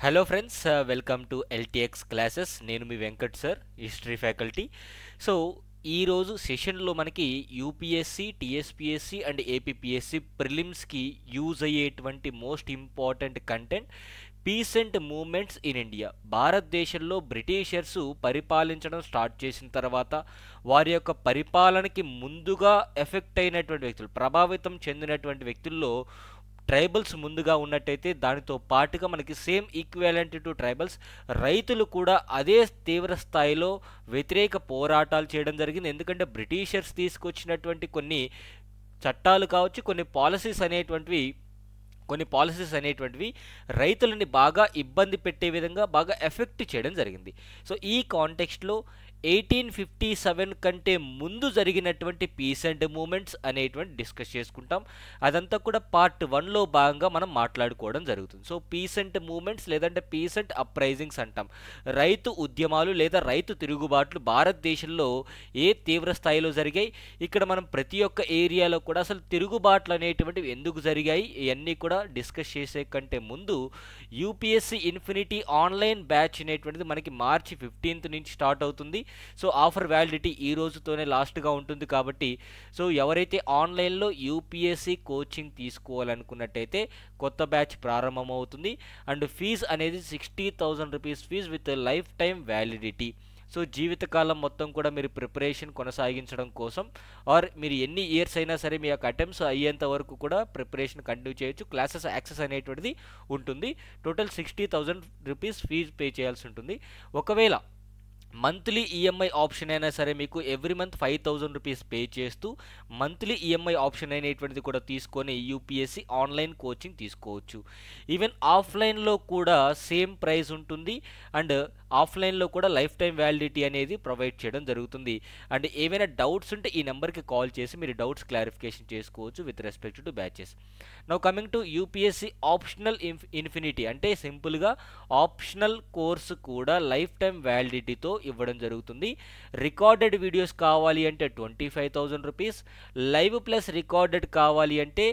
Hello friends welcome to LTX classes నేను మీ Venkat sir history faculty so ఈరోజు సెషన్లో మనకి యూపీఎస్సీ టీఎస్పిఎస్సి అండ్ ఏపీపీఎస్సీ ప్రిలిమ్స్కి యూజ్ అయ్యేటువంటి most important content peasant movements in India భారతదేశంలో బ్రిటిషర్సు పరిపాలించడం స్టార్ట్ చేసిన తర్వాత వారి యొక్క పరిపాలనకి ముందుగా ఎఫెక్ట్ అయినటువంటి వ్యక్తులు ప్రభావితం చెందినటువంటి వ్యక్తుల్లో ట్రైబల్స్ ముందుగా ఉన్నట్టయితే దానితో పాటుగా మనకి సేమ్ ఈక్వాలెంట్ టు ట్రైబల్స్ రైతులు కూడా అదే తీవ్ర స్థాయిలో వ్యతిరేక పోరాటాలు చేయడం జరిగింది ఎందుకంటే బ్రిటిషర్స్ తీసుకొచ్చినటువంటి కొన్ని చట్టాలు కావచ్చు కొన్ని పాలసీస్ అనేటువంటివి కొన్ని పాలసీస్ అనేటువంటివి రైతులని బాగా ఇబ్బంది పెట్టే విధంగా బాగా ఎఫెక్ట్ చేయడం జరిగింది సో ఈ కాంటెక్స్ట్లో ఎయిటీన్ ఫిఫ్టీ సెవెన్ కంటే ముందు జరిగినటువంటి పీస్ అండ్ మూమెంట్స్ అనేటువంటి డిస్కస్ చేసుకుంటాం అదంతా కూడా పార్ట్ వన్లో భాగంగా మనం మాట్లాడుకోవడం జరుగుతుంది సో పీసెంట్ మూమెంట్స్ లేదంటే పీసెంట్ అప్రైజింగ్స్ అంటాం రైతు ఉద్యమాలు లేదా రైతు తిరుగుబాట్లు భారతదేశంలో ఏ తీవ్ర స్థాయిలో జరిగాయి ఇక్కడ మనం ప్రతి ఒక్క ఏరియాలో కూడా అసలు తిరుగుబాట్లు అనేటువంటివి ఎందుకు జరిగాయి ఇవన్నీ కూడా డిస్కస్ చేసే కంటే ముందు యూపీఎస్సీ ఇన్ఫినిటీ ఆన్లైన్ బ్యాచ్ అనేటువంటిది మనకి మార్చి ఫిఫ్టీన్త్ నుంచి స్టార్ట్ అవుతుంది సో ఆఫర్ వ్యాలిడిటీ ఈ రోజుతోనే లాస్ట్గా ఉంటుంది కాబట్టి సో ఎవరైతే ఆన్లైన్లో యూపీఎస్సీ కోచింగ్ తీసుకోవాలనుకున్నట్టయితే కొత్త బ్యాచ్ ప్రారంభమవుతుంది అండ్ ఫీజ్ అనేది sixty thousand rupees fees with lifetime validity so జీవితకాలం మొత్తం కూడా మీరు ప్రిపరేషన్ కొనసాగించడం కోసం ఆర్ మీరు ఎన్ని ఇయర్స్ అయినా సరే మీ యొక్క అటెంప్ట్స్ అయ్యేంత వరకు కూడా ప్రిపరేషన్ కంటిన్యూ చేయొచ్చు క్లాసెస్ యాక్సెస్ అనేటువంటిది ఉంటుంది total sixty thousand rupees fees pay చేయాల్సి ఉంటుంది ఒకవేళ మంత్లీ ఈఎంఐ e ఆప్షన్ అయినా సరే మీకు every month five thousand rupees pay చేస్తూ మంత్లీ ఈఎంఐ e ఆప్షన్ అయినటువంటిది కూడా తీసుకొని యూపీఎస్సి ఆన్లైన్ కోచింగ్ తీసుకోవచ్చు ఈవెన్ ఆఫ్లైన్లో కూడా సేమ్ ప్రైస్ ఉంటుంది అండ్ ఆఫ్లైన్లో కూడా లైఫ్ టైం వ్యాలిడిటీ అనేది ప్రొవైడ్ చేయడం జరుగుతుంది అండ్ ఏమైనా డౌట్స్ ఉంటే ఈ నెంబర్కి కాల్ చేసి మీరు డౌట్స్ క్లారిఫికేషన్ చేసుకోవచ్చు with respect to batches now coming to UPSC optional infinity అంటే సింపుల్గా ఆప్షనల్ కోర్సు కూడా లైఫ్ టైం వ్యాలిడిటీతో ఇవ్వడం జరుగుతుంది రికార్డెడ్ వీడియోస్ కావాలి అంటే twenty five thousand rupees live plus recorded కావాలి అంటే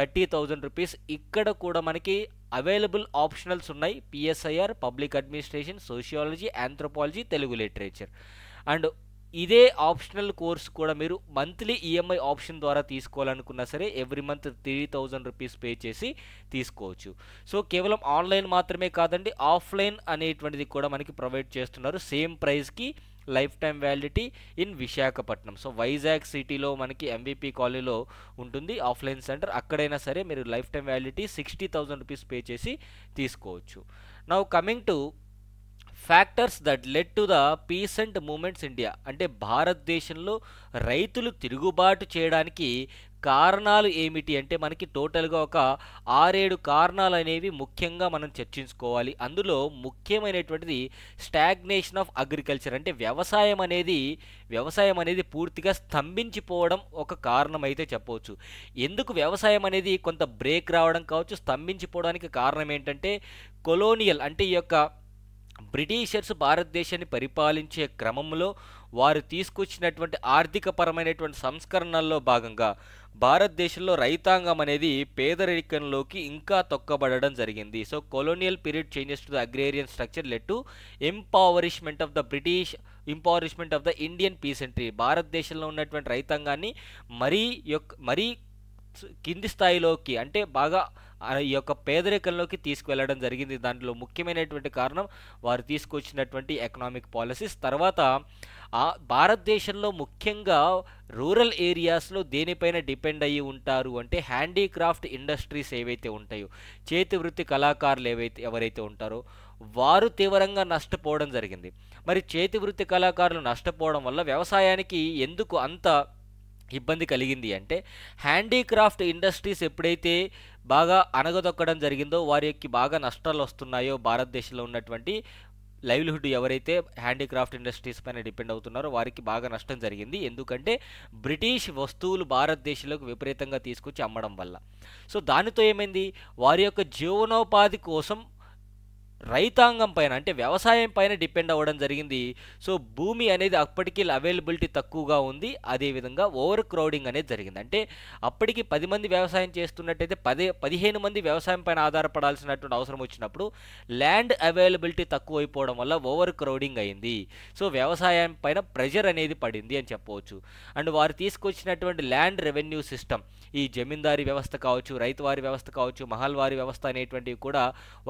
థర్టీ థౌజండ్ రూపీస్ ఇక్కడ కూడా మనకి అవైలబుల్ ఆప్షనల్స్ ఉన్నాయి PSIR public administration sociology anthropology Telugu literature and ఇదే ఆప్షనల్ కోర్స్ కూడా మీరు మంత్లీ ఈఎంఐ e ఆప్షన్ ద్వారా తీసుకోవాలనుకున్నా సరే every month three thousand rupees pay చేసి తీసుకోవచ్చు సో కేవలం ఆన్లైన్ మాత్రమే కాదండి ఆఫ్లైన్ అనేటువంటిది కూడా మనకి ప్రొవైడ్ చేస్తున్నారు సేమ్ ప్రైస్కి lifetime validity in Visakhapatnam so Vizag సిటీలో మనకి ఎంబీపీ కాలనీలో ఉంటుంది ఆఫ్లైన్ సెంటర్ అక్కడైనా సరే మీరు lifetime validity sixty thousand rupees pay చేసి తీసుకోవచ్చు now coming to factors that led to the peasant movements India అంటే భారతదేశంలో రైతులు తిరుగుబాటు చేయడానికి కారణాలు ఏమిటి అంటే మనకి టోటల్గా ఒక ఆరేడు కారణాలు అనేవి ముఖ్యంగా మనం చర్చించుకోవాలి అందులో ముఖ్యమైనటువంటిది స్టాగ్నేషన్ ఆఫ్ అగ్రికల్చర్ అంటే వ్యవసాయం అనేది వ్యవసాయం అనేది పూర్తిగా స్తంభించిపోవడం ఒక కారణం అయితే చెప్పవచ్చు ఎందుకు వ్యవసాయం అనేది కొంత బ్రేక్ రావడం కావచ్చు స్తంభించిపోవడానికి కారణం ఏంటంటే కొలోనియల్ అంటే ఈ యొక్క బ్రిటిషర్స్ భారతదేశాన్ని పరిపాలించే క్రమంలో వారు తీసుకొచ్చినటువంటి ఆర్థికపరమైనటువంటి సంస్కరణల్లో భాగంగా భారతదేశంలో రైతాంగం అనేది పేదరికంలోకి ఇంకా తొక్కబడడం జరిగింది so colonial period changes to the agrarian structure led to impoverishment of the British impoverishment of the Indian peasantry భారతదేశంలో ఉన్నటువంటి రైతాంగాన్ని మరీ యొక్క మరీ కింది స్థాయిలోకి అంటే బాగా ఈ యొక్క పేదరికంలోకి తీసుకువెళ్ళడం జరిగింది దాంట్లో ముఖ్యమైనటువంటి కారణం వారు తీసుకొచ్చినటువంటి ఎకనామిక్ పాలసీస్ తర్వాత భారతదేశంలో ముఖ్యంగా రూరల్ ఏరియాస్లో దేనిపైన డిపెండ్ అయ్యి ఉంటారు అంటే హ్యాండీక్రాఫ్ట్ ఇండస్ట్రీస్ ఏవైతే ఉంటాయో చేతి వృత్తి కళాకారులు ఏవైతే ఎవరైతే ఉంటారో వారు తీవ్రంగా నష్టపోవడం జరిగింది మరి చేతి వృత్తి కళాకారులు నష్టపోవడం వల్ల వ్యవసాయానికి ఎందుకు అంత ఇబ్బంది కలిగింది అంటే హ్యాండీక్రాఫ్ట్ ఇండస్ట్రీస్ ఎప్పుడైతే బాగా అనగదొక్కడం జరిగిందో వారి యొక్క బాగా నష్టాలు వస్తున్నాయో భారతదేశంలో ఉన్నటువంటి లైవ్లీహుడ్ ఎవరైతే హ్యాండీక్రాఫ్ట్ ఇండస్ట్రీస్ పైన డిపెండ్ అవుతున్నారో వారికి బాగా నష్టం జరిగింది ఎందుకంటే బ్రిటిష్ వస్తువులు భారతదేశంలోకి విపరీతంగా తీసుకొచ్చి అమ్మడం వల్ల సో దానితో ఏమైంది వారి యొక్క జీవనోపాధి కోసం రైతాంగం పైన అంటే వ్యవసాయం పైన డిపెండ్ అవ్వడం జరిగింది సో భూమి అనేది అప్పటికి అవైలబిలిటీ తక్కువగా ఉంది అదేవిధంగా ఓవర్ క్రౌడింగ్ అనేది జరిగింది అంటే అప్పటికి పది మంది వ్యవసాయం చేస్తున్నట్టయితే పదే పదిహేను మంది వ్యవసాయం పైన ఆధారపడాల్సినటువంటి అవసరం వచ్చినప్పుడు ల్యాండ్ అవైలబిలిటీ తక్కువ అయిపోవడం వల్ల ఓవర్ క్రౌడింగ్ అయింది సో వ్యవసాయం పైన ప్రెజర్ అనేది పడింది అని చెప్పవచ్చు అండ్ వారు తీసుకొచ్చినటువంటి ల్యాండ్ రెవెన్యూ సిస్టమ్ ఈ జమీందారీ వ్యవస్థ కావచ్చు రైతువారి వ్యవస్థ కావచ్చు మహల్వారి వ్యవస్థ అనేటువంటివి కూడా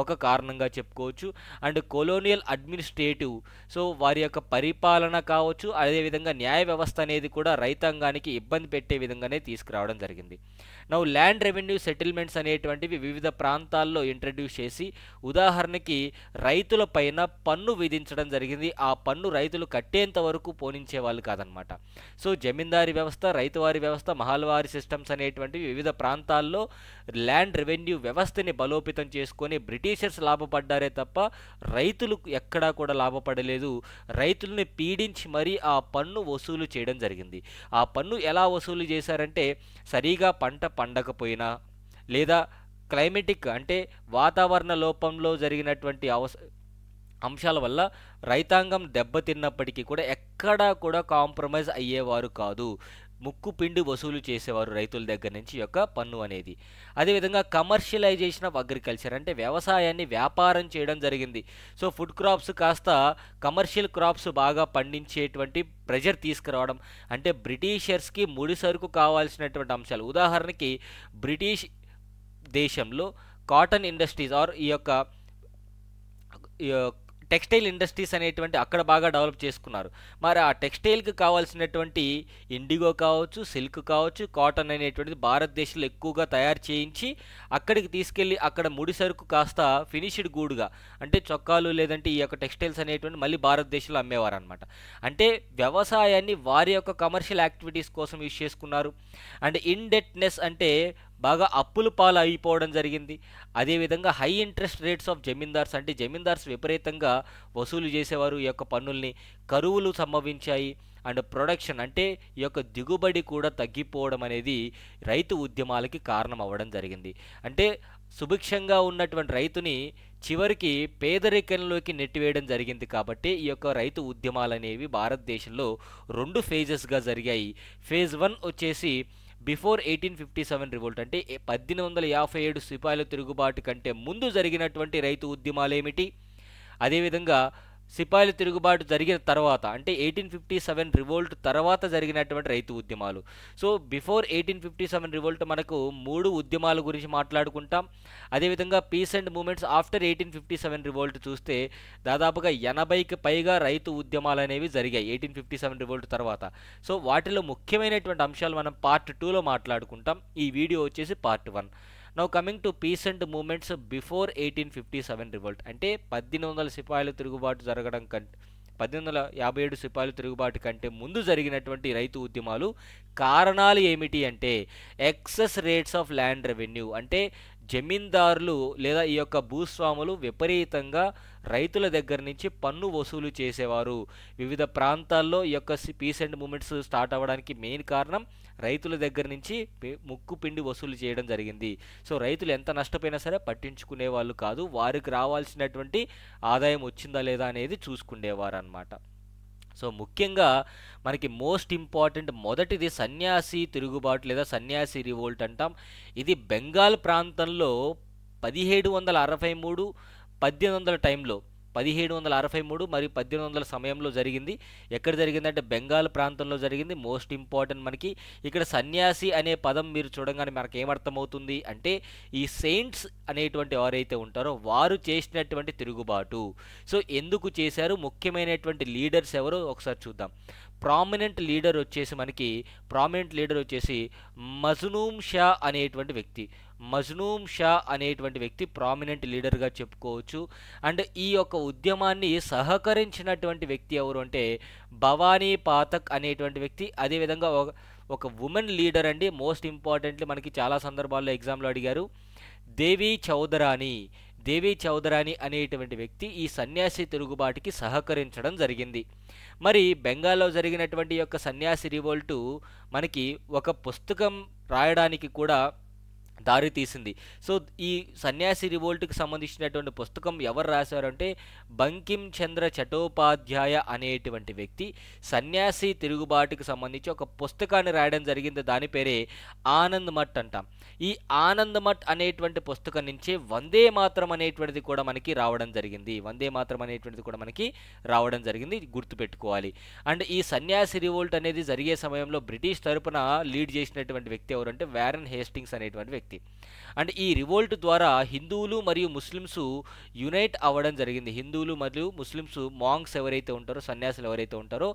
ఒక కారణంగా చెప్పుకోవచ్చు అండ్ కొలోనియల్ అడ్మినిస్ట్రేటివ్ సో వారి యొక్క పరిపాలన కావచ్చు అదేవిధంగా న్యాయ వ్యవస్థ అనేది కూడా రైతాంగానికి ఇబ్బంది పెట్టే విధంగానే తీసుకురావడం జరిగింది నవ్వు ల్యాండ్ రెవెన్యూ సెటిల్మెంట్స్ అనేటువంటివి వివిధ ప్రాంతాల్లో ఇంట్రడ్యూస్ చేసి ఉదాహరణకి రైతుల పన్ను విధించడం జరిగింది ఆ పన్ను రైతులు కట్టేంత వరకు పోనించేవాళ్ళు కాదనమాట సో జమీందారీ వ్యవస్థ రైతువారి వ్యవస్థ మహల్వారి సిస్టమ్స్ అనేటివి అనేటువంటివి వివిధ ప్రాంతాల్లో ల్యాండ్ రెవెన్యూ వ్యవస్థని బలోపేతం చేసుకొని బ్రిటిషర్స్ లాభపడ్డారే తప్ప రైతులు ఎక్కడా కూడా లాభపడలేదు రైతులని పీడించి మరీ ఆ పన్ను వసూలు చేయడం జరిగింది ఆ పన్ను ఎలా వసూలు చేశారంటే సరిగా పంట పండకపోయినా లేదా క్లైమేటిక్ అంటే వాతావరణ లోపంలో జరిగినటువంటి అవస అంశాల వల్ల రైతాంగం దెబ్బతిన్నప్పటికీ కూడా ఎక్కడా కూడా కాంప్రమైజ్ అయ్యేవారు కాదు ముక్కు పిండి వసూలు చేసేవారు రైతుల దగ్గర నుంచి యొక్క పన్ను అనేది అదేవిధంగా కమర్షియలైజేషన్ ఆఫ్ అగ్రికల్చర్ అంటే వ్యవసాయాన్ని వ్యాపారం చేయడం జరిగింది సో ఫుడ్ క్రాప్స్ కాస్త కమర్షియల్ క్రాప్స్ బాగా పండించేటువంటి ప్రెజర్ తీసుకురావడం అంటే బ్రిటిషర్స్కి ముడి సరుకు కావాల్సినటువంటి అంశాలు ఉదాహరణకి బ్రిటిష్ దేశంలో కాటన్ ఇండస్ట్రీస్ ఆర్ ఈ యొక్క టెక్స్టైల్ ఇండస్ట్రీస్ అనేటువంటి అక్కడ బాగా డెవలప్ చేసుకున్నారు మరి ఆ టెక్స్టైల్కి కావాల్సినటువంటి ఇండిగో కావచ్చు సిల్క్ కావచ్చు కాటన్ అనేటువంటిది భారతదేశంలో ఎక్కువగా తయారు చేయించి అక్కడికి తీసుకెళ్ళి అక్కడ ముడి సరుకు కాస్త ఫినిష్డ్ గూడుగా అంటే చొక్కాలు లేదంటే ఈ యొక్క టెక్స్టైల్స్ అనేటువంటి మళ్ళీ భారతదేశంలో అమ్మేవారు అనమాట అంటే వ్యవసాయాన్ని వారి యొక్క కమర్షియల్ యాక్టివిటీస్ కోసం యూజ్ చేసుకున్నారు అండ్ ఇన్ డెట్నెస్ అంటే బాగా అప్పులు పాలు అయిపోవడం జరిగింది అదేవిధంగా high interest rates of zamindars అంటే జమీందార్స్ విపరీతంగా వసూలు చేసేవారు ఈ యొక్క పన్నుల్ని కరువులు సంభవించాయి అండ్ ప్రొడక్షన్ అంటే ఈ యొక్క దిగుబడి కూడా తగ్గిపోవడం అనేది రైతు ఉద్యమాలకి కారణం అవ్వడం జరిగింది అంటే సుభిక్షంగా ఉన్నటువంటి రైతుని చివరికి పేదరికంలోకి నెట్టివేయడం జరిగింది కాబట్టి ఈ యొక్క రైతు ఉద్యమాలు అనేవి భారతదేశంలో రెండు ఫేజెస్గా జరిగాయి ఫేజ్ వన్ వచ్చేసి before eighteen fifty seven revolt అంటే పద్దెనిమిది వందల యాభై ఏడు సిపాయిల తిరుగుబాటు కంటే ముందు జరిగినటువంటి రైతు ఉద్యమాలు ఏమిటి అదేవిధంగా సిపాయిల తిరుగుబాటు జరిగిన తర్వాత అంటే ఎయిటీన్ ఫిఫ్టీ సెవెన్ రివోల్ట్ తర్వాత జరిగినటువంటి రైతు ఉద్యమాలు so before eighteen fifty seven revolt మనకు మూడు ఉద్యమాల గురించి మాట్లాడుకుంటాం అదేవిధంగా piece and movements after eighteen fifty seven revolt చూస్తే దాదాపుగా ఎనభైకి పైగా రైతు ఉద్యమాలు అనేవి జరిగాయి ఎయిటీన్ ఫిఫ్టీ సెవెన్ రివోల్ట్ తర్వాత సో వాటిలో ముఖ్యమైనటువంటి అంశాలు మనం పార్ట్ టూలో మాట్లాడుకుంటాం ఈ వీడియో వచ్చేసి part one now coming to piece and movements before eighteen fifty seven revolt అంటే పద్దెనిమిది వందల సిపాయిల తిరుగుబాటు జరగడం కంటే పద్దెనిమిది వందల యాభై ఏడు సిపాయిల తిరుగుబాటు కంటే ముందు జరిగినటువంటి రైతు ఉద్యమాలు కారణాలు ఏమిటి అంటే excess rates of land revenue అంటే జమీందారులు లేదా ఈ యొక్క భూస్వాములు విపరీతంగా రైతుల దగ్గర నుంచి పన్ను వసూలు చేసేవారు వివిధ ప్రాంతాల్లో ఈ యొక్క పీస్ అండ్ మూమెంట్స్ స్టార్ట్ అవ్వడానికి మెయిన్ కారణం రైతుల దగ్గర నుంచి ముక్కు పిండి వసూలు చేయడం జరిగింది సో రైతులు ఎంత నష్టపోయినా సరే పట్టించుకునే వాళ్ళు కాదు వారికి రావాల్సినటువంటి ఆదాయం వచ్చిందా లేదా అనేది చూసుకునేవారు అనమాట సో ముఖ్యంగా మనకి మోస్ట్ ఇంపార్టెంట్ మొదటిది సన్యాసి తిరుగుబాటు లేదా సన్యాసి రివోల్ట్ అంటాం ఇది బెంగాల్ ప్రాంతంలో పదిహేడు వందల అరవై మూడు పద్దెనిమిది వందల టైంలో పదిహేడు వందల అరవై మూడు మరియు పద్దెనిమిది వందల సమయంలో జరిగింది ఎక్కడ జరిగిందంటే బెంగాల్ ప్రాంతంలో జరిగింది మోస్ట్ ఇంపార్టెంట్ మనకి ఇక్కడ సన్యాసి అనే పదం మీరు చూడగానే మనకు ఏమర్థమవుతుంది అంటే ఈ సెయింట్స్ అనేటువంటి ఎవరైతే ఉంటారో వారు చేసినటువంటి తిరుగుబాటు సో ఎందుకు చేశారు ముఖ్యమైనటువంటి లీడర్స్ ఎవరో ఒకసారి చూద్దాం ప్రామినెంట్ లీడర్ వచ్చేసి మనకి ప్రామినెంట్ లీడర్ వచ్చేసి మజ్నూమ్ షా అనేటువంటి వ్యక్తి మజ్నూమ్ షా అనేటువంటి వ్యక్తి ప్రామినెంట్ లీడర్గా చెప్పుకోవచ్చు అండ్ ఈ యొక్క ఉద్యమాన్ని సహకరించినటువంటి వ్యక్తి ఎవరు అంటే భవానీ పాతక్ అనేటువంటి వ్యక్తి అదేవిధంగా ఒక ఒక ఉమెన్ లీడర్ అండి మోస్ట్ ఇంపార్టెంట్లీ మనకి చాలా సందర్భాల్లో ఎగ్జామ్లో అడిగారు దేవి చౌదరాని దేవి చౌదరాని అనేటువంటి వ్యక్తి ఈ సన్యాసి తిరుగుబాటుకి సహకరించడం జరిగింది మరి బెంగాల్లో జరిగినటువంటి యొక్క సన్యాసి రివోల్టు మనకి ఒక పుస్తకం రాయడానికి కూడా దారి తీసింది సో ఈ సన్యాసి రివోల్ట్కి సంబంధించినటువంటి పుస్తకం ఎవరు రాశారంటే బంకిం చంద్ర చటోపాధ్యాయ అనేటువంటి వ్యక్తి సన్యాసి తిరుగుబాటుకి సంబంధించి ఒక పుస్తకాన్ని రాయడం జరిగింది దాని పేరే ఆనంద్ మఠ్ అంటాం ఈ ఆనంద్ మఠ్ అనేటువంటి పుస్తకం నుంచే వందే మాత్రం అనేటువంటిది కూడా మనకి రావడం జరిగింది వందే మాత్రం అనేటువంటిది కూడా మనకి రావడం జరిగింది గుర్తుపెట్టుకోవాలి అండ్ ఈ సన్యాసి రివోల్ట్ అనేది జరిగే సమయంలో బ్రిటిష్ తరపున లీడ్ చేసినటువంటి వ్యక్తి ఎవరంటే వ్యారన్ హేస్టింగ్స్ అనేటువంటి వ్యక్తి పరిస్థితి అండ్ ఈ రివోల్ట్ ద్వారా హిందువులు మరియు ముస్లిమ్స్ యునైట్ అవ్వడం జరిగింది హిందువులు మరియు ముస్లిమ్స్ మాంగ్స్ ఎవరైతే ఉంటారో సన్యాసులు ఎవరైతే ఉంటారో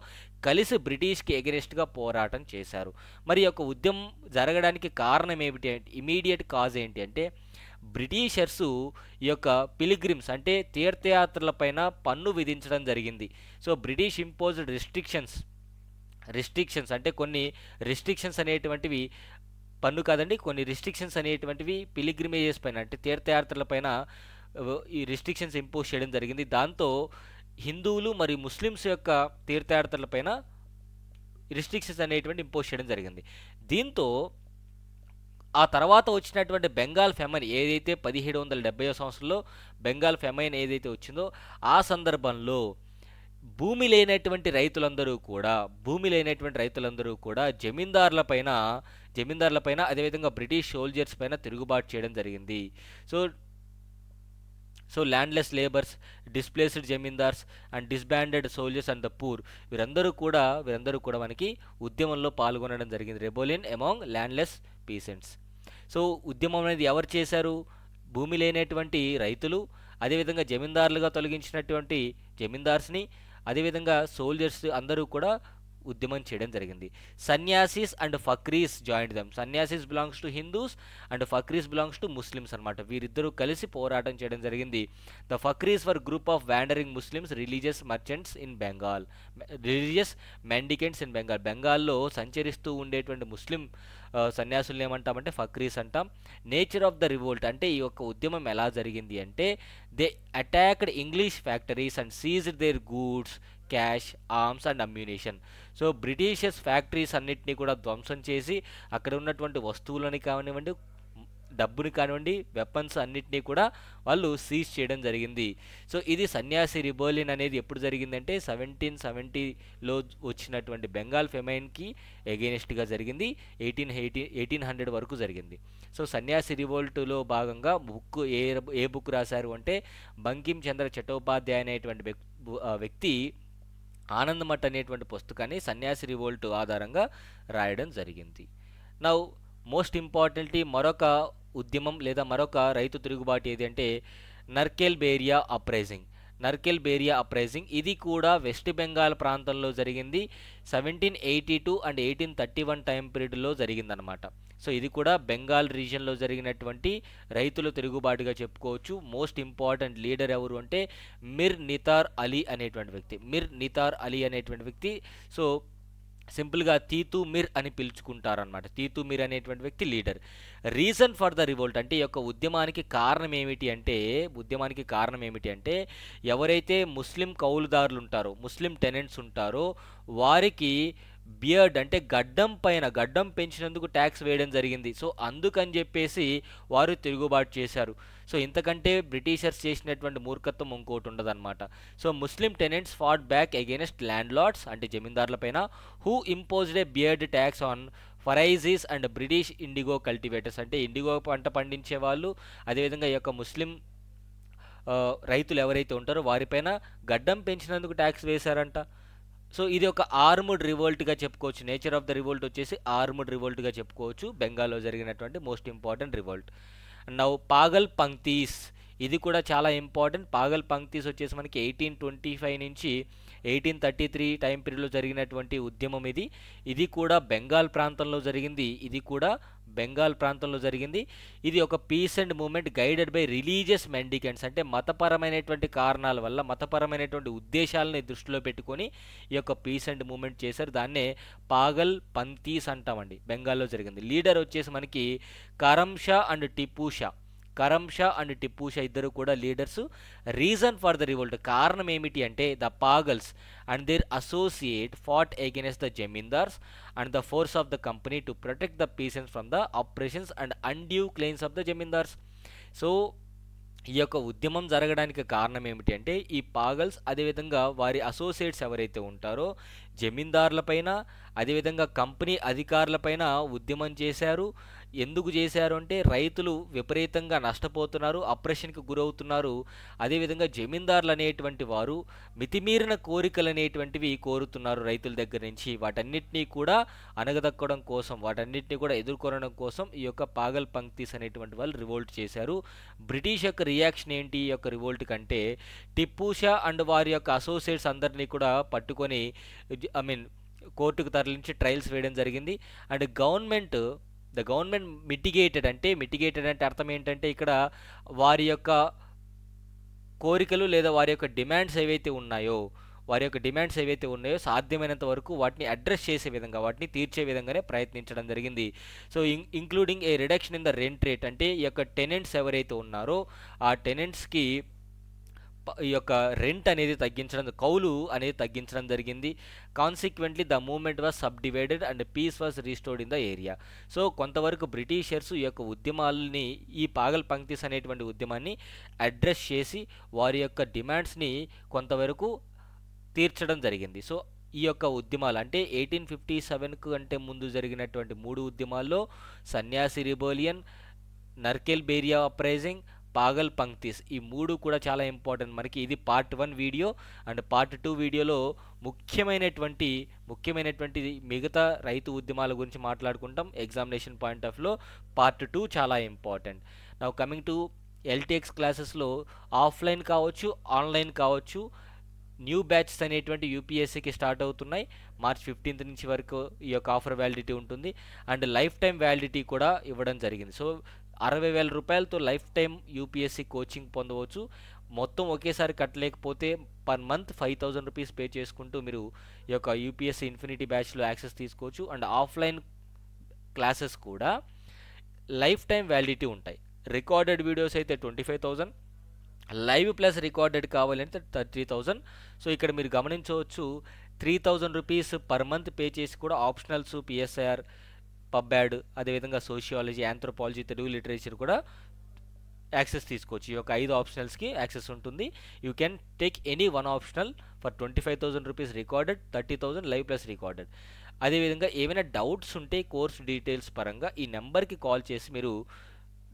కలిసి బ్రిటిష్కి ఎగరెస్ట్గా పోరాటం చేశారు మరి యొక్క ఉద్యమం జరగడానికి కారణం ఏమిటి ఇమీడియట్ కాజ్ ఏంటి అంటే బ్రిటిషర్సు ఈ యొక్క పిలిగ్రిమ్స్ అంటే తీర్థయాత్రలపైన పన్ను విధించడం జరిగింది so British imposed restrictions restrictions అంటే కొన్ని రిస్ట్రిక్షన్స్ అనేటువంటివి పన్ను కాదండి కొన్ని రిస్ట్రిక్షన్స్ అనేటువంటివి పిలిగ్రిమేజెస్ పైన అంటే తీర్థయాత్రల పైన ఈ రిస్ట్రిక్షన్స్ ఇంపోజ్ చేయడం జరిగింది దాంతో హిందువులు మరియు ముస్లిమ్స్ యొక్క తీర్థయాత్రల పైన రిస్ట్రిక్షన్స్ అనేటువంటి ఇంపోజ్ చేయడం జరిగింది దీంతో ఆ తర్వాత వచ్చినటువంటి బెంగాల్ ఫెమైన్ ఏదైతే పదిహేడు వందల డెబ్బై సంవత్సరంలో బెంగాల్ ఫెమైన్ ఏదైతే వచ్చిందో ఆ సందర్భంలో భూమి లేనటువంటి రైతులందరూ కూడా భూమి లేనటువంటి రైతులందరూ కూడా జమీందారుల పైన జమీందారులపైన అదేవిధంగా బ్రిటిష్ సోల్జర్స్ పైన తిరుగుబాటు చేయడం జరిగింది so so landless labours displaced zamindars and disbanded soldiers and the poor వీరందరూ కూడా వీరందరూ కూడా మనకి ఉద్యమంలో పాల్గొనడం జరిగింది rebellion among landless peasants so ఉద్యమం అనేది ఎవరు చేశారు భూమి లేనటువంటి రైతులు అదేవిధంగా జమీందారులుగా తొలగించినటువంటి జమీందార్స్ని అదేవిధంగా సోల్జర్స్ అందరూ కూడా ఉద్యమం చేయడం జరిగింది Sanyasis and Fakirs joined them Sanyasis belongs to Hindus and Fakirs belongs to Muslims అనమాట వీరిద్దరూ కలిసి పోరాటం చేయడం జరిగింది the Fakirs were group of wandering Muslims religious merchants in Bengal religious mendicants in Bengal బెంగాల్లో సంచరిస్తూ ఉండేటువంటి ముస్లిం సన్యాసులు ఏమంటామంటే ఫక్రీస్ అంటాం నేచర్ ఆఫ్ ద రివోల్ట్ అంటే ఈ యొక్క ఉద్యమం ఎలా జరిగింది అంటే they attacked English factories and seized their goods cash arms and ammunition so Britishers factories అన్నిటినీ కూడా ధ్వంసం చేసి అక్కడ ఉన్నటువంటి వస్తువులని కానివ్వండి డబ్బుని కానివ్వండి వెపన్స్ అన్నిటినీ కూడా వాళ్ళు సీజ్ చేయడం జరిగింది సో ఇది సన్యాసి రిబోలిన్ అనేది ఎప్పుడు జరిగిందంటే సెవెంటీన్ సెవెంటీలో వచ్చినటువంటి బెంగాల్ ఫెమైన్కి ఎగెనిస్ట్గా జరిగింది ఎయిటీన్ ఎయిటీన్ ఎయిటీన్ హండ్రెడ్ వరకు జరిగింది సో సన్యాసి రివోల్ట్లో భాగంగా బుక్ ఏ ఏ బుక్ రాశారు అంటే బంకిం చంద్ర చట్టోపాధ్యాయ అనేటువంటి వ్యక్తి ఆనందమట్ అనేటువంటి పుస్తకాన్ని సన్యాసి రివోల్ట్ ఆధారంగా రాయడం జరిగింది నా మోస్ట్ ఇంపార్టెంట్లీ మరొక ఉద్యమం లేదా మరొక రైతు తిరుగుబాటు ఏది అంటే నర్కెల్ బేరియా అప్రైజింగ్ నర్కెల్ బేరియా అప్రైజింగ్ ఇది కూడా వెస్ట్ బెంగాల్ ప్రాంతంలో జరిగింది seventeen eighty two and eighteen thirty one time పీరియడ్లో జరిగిందనమాట సో ఇది కూడా బెంగాల్ రీజియన్లో జరిగినటువంటి రైతుల తిరుగుబాటుగా చెప్పుకోవచ్చు మోస్ట్ ఇంపార్టెంట్ లీడర్ ఎవరు అంటే మిర్ నితార్ అలీ అనేటువంటి వ్యక్తి మిర్ నితార్ అలీ అనేటువంటి వ్యక్తి సో సింపుల్గా తీతు మిర్ అని పిలుచుకుంటారనమాట తీతు మిర్ అనేటువంటి వ్యక్తి leader reason for the revolt అంటే ఈ యొక్క ఉద్యమానికి కారణం ఏమిటి అంటే ఉద్యమానికి కారణం ఏమిటి అంటే ఎవరైతే ముస్లిం కౌలుదారులు ఉంటారో ముస్లిం టెనెంట్స్ ఉంటారో వారికి బియర్డ్ అంటే గడ్డం పైన గడ్డం పెంచినందుకు ట్యాక్స్ వేయడం జరిగింది సో అందుకని చెప్పేసి వారు తిరుగుబాటు చేశారు సో ఇంతకంటే బ్రిటిషర్స్ చేసినటువంటి మూర్ఖత్వం ఇంకోటి ఉండదన్నమాట so Muslim tenants fought back against landlords అంటే జమీందారులపైన who imposed a beard tax on Faraizis and British indigo cultivators అంటే ఇండిగో పంట పండించే వాళ్ళు అదేవిధంగా ఈ యొక్క ముస్లిం రైతులు ఎవరైతే ఉంటారో వారిపైన గడ్డం పెంచినందుకు ట్యాక్స్ వేశారంట సో ఇది ఒక ఆర్ముడ్ రివోల్ట్గా చెప్పుకోవచ్చు నేచర్ ఆఫ్ ద రివోల్ట్ వచ్చేసి ఆర్ముడ్ రివోల్ట్గా చెప్పుకోవచ్చు బెంగాల్లో జరిగినటువంటి most important revolt now Pagal Panthis ఇది కూడా చాలా ఇంపార్టెంట్ పాగల్ పంక్తీస్ వచ్చేసి మనకి ఎయిటీన్ ట్వంటీ ఫైవ్ నుంచి ఎయిటీన్ థర్టీ త్రీ టైం పీరియడ్లో జరిగినటువంటి ఉద్యమం ఇది ఇది కూడా బెంగాల్ ప్రాంతంలో జరిగింది ఇది కూడా బెంగాల్ ప్రాంతంలో జరిగింది ఇది ఒక peasant movement guided by religious mendicants అంటే మతపరమైనటువంటి కారణాల వల్ల మతపరమైనటువంటి ఉద్దేశాలని దృష్టిలో పెట్టుకొని ఈ యొక్క పీస్ అండ్ మూమెంట్ చేశారు దాన్నే పాగల్ పంతీస్ అంటామండి బెంగాల్లో జరిగింది లీడర్ వచ్చేసి మనకి కరమ్ షా అండ్ టిపూ షా కరమ్ షా అండ్ టిప్పు షా ఇద్దరు కూడా leaders reason for the revolt కారణం ఏమిటి అంటే the Pagals and their associate fought against the zamindars and the force of the company to protect the peasants from the oppressions and undue claims of the zamindars so ఈ యొక్క ఉద్యమం జరగడానికి కారణం ఏమిటి అంటే ఈ పాగల్స్ అదేవిధంగా వారి అసోసియేట్స్ ఎవరైతే ఉంటారో జమీందారులపైన అదేవిధంగా కంపెనీ అధికారులపైన ఉద్యమం చేశారు ఎందుకు చేశారు అంటే రైతులు విపరీతంగా నష్టపోతున్నారు అప్రెషన్కి గురవుతున్నారు అదేవిధంగా జమీందారులు అనేటువంటి వారు మితిమీరిన కోరికలు అనేటువంటివి కోరుతున్నారు రైతుల దగ్గర నుంచి వాటన్నిటినీ కూడా అనగదక్కడం కోసం వాటన్నిటినీ కూడా ఎదుర్కొనడం కోసం ఈ యొక్క పాగల్ పంక్తీస్ అనేటువంటి వాళ్ళు రివోల్ట్ చేశారు బ్రిటిష్ యొక్క రియాక్షన్ ఏంటి ఈ యొక్క రివోల్ట్ కంటే టిప్పూషా అండ్ వారి యొక్క అసోసియేట్స్ అందరినీ కూడా పట్టుకొని ఐ మీన్ కోర్టుకు తరలించి ట్రయల్స్ వేయడం జరిగింది and government the government mitigated అంటే మిటిగేటెడ్ అంటే అర్థం ఏంటంటే ఇక్కడ వారి యొక్క కోరికలు లేదా వారి యొక్క డిమాండ్స్ ఏవైతే ఉన్నాయో వారి యొక్క డిమాండ్స్ ఏవైతే ఉన్నాయో సాధ్యమైనంత వరకు వాటిని అడ్రస్ చేసే విధంగా వాటిని తీర్చే విధంగానే ప్రయత్నించడం జరిగింది so including a reduction in the rent rate అంటే ఈ యొక్క టెనెంట్స్ ఎవరైతే ఉన్నారో ఆ టెనెంట్స్కి ఈ యొక్క రెంట్ అనేది తగ్గించడం కౌలు అనేది తగ్గించడం జరిగింది consequently the movement was subdivided and peace was restored in the area so కొంతవరకు బ్రిటిషర్స్ ఈ యొక్క ఉద్యమాలని ఈ పాగల్ పంక్తిస్ అనేటువంటి ఉద్యమాన్ని అడ్రస్ చేసి వారి యొక్క డిమాండ్స్ని కొంతవరకు తీర్చడం జరిగింది సో ఈ యొక్క ఉద్యమాలు అంటే ఎయిటీన్ ఫిఫ్టీ సెవెన్కు అంటే ముందు జరిగినటువంటి మూడు ఉద్యమాల్లో సన్యాసి రిబోలియన్ నర్కెల్ బేరియా అప్రైజింగ్ పాగల్ పంక్తిస్ ఈ మూడు కూడా చాలా ఇంపార్టెంట్ మనకి ఇది part one video and part two వీడియోలో ముఖ్యమైనటువంటి ముఖ్యమైనటువంటి మిగతా రైతు ఉద్యమాల గురించి మాట్లాడుకుంటాం ఎగ్జామినేషన్ పాయింట్ ఆఫ్లో పార్ట్ టూ చాలా ఇంపార్టెంట్ నా కమింగ్ టు ఎల్టీఎక్స్ క్లాసెస్లో ఆఫ్లైన్ కావచ్చు ఆన్లైన్ కావచ్చు న్యూ బ్యాచ్స్ అనేటువంటి యూపీఎస్సీకి స్టార్ట్ అవుతున్నాయి మార్చ్ ఫిఫ్టీన్త్ నుంచి వరకు ఈ యొక్క ఆఫర్ వ్యాలిడిటీ ఉంటుంది అండ్ లైఫ్ టైం వ్యాలిడిటీ కూడా ఇవ్వడం జరిగింది సో అరవై వేల రూపాయలతో లైఫ్ టైం యూపీఎస్సీ కోచింగ్ పొందవచ్చు మొత్తం ఒకేసారి కట్టలేకపోతే per month five thousand rupees pay చేసుకుంటూ మీరు ఈ యొక్క యూపీఎస్సీ ఇన్ఫినిటీ బ్యాచ్లో యాక్సెస్ తీసుకోవచ్చు అండ్ ఆఫ్లైన్ క్లాసెస్ కూడా లైఫ్ టైం వ్యాలిడిటీ ఉంటాయి రికార్డెడ్ వీడియోస్ అయితే twenty five thousand live plus recorded కావాలంటే త్రీ థౌజండ్ సో ఇక్కడ మీరు గమనించవచ్చు three thousand rupees per month pay చేసి కూడా ఆప్షనల్స్ పిఎస్ఐఆర్ పబ్యాడ్ అదేవిధంగా సోషియాలజీ ఆంథ్రోపాలజీ తెలుగు లిటరేచర్ కూడా యాక్సెస్ తీసుకోవచ్చు ఈ యొక్క ఐదు ఆప్షనల్స్కి యాక్సెస్ ఉంటుంది you can take any one optional for twenty five thousand rupees recorded thirty thousand live plus recorded అదేవిధంగా ఏమైనా డౌట్స్ ఉంటే కోర్స్ డీటెయిల్స్ పరంగా ఈ నెంబర్కి కాల్ చేసి మీరు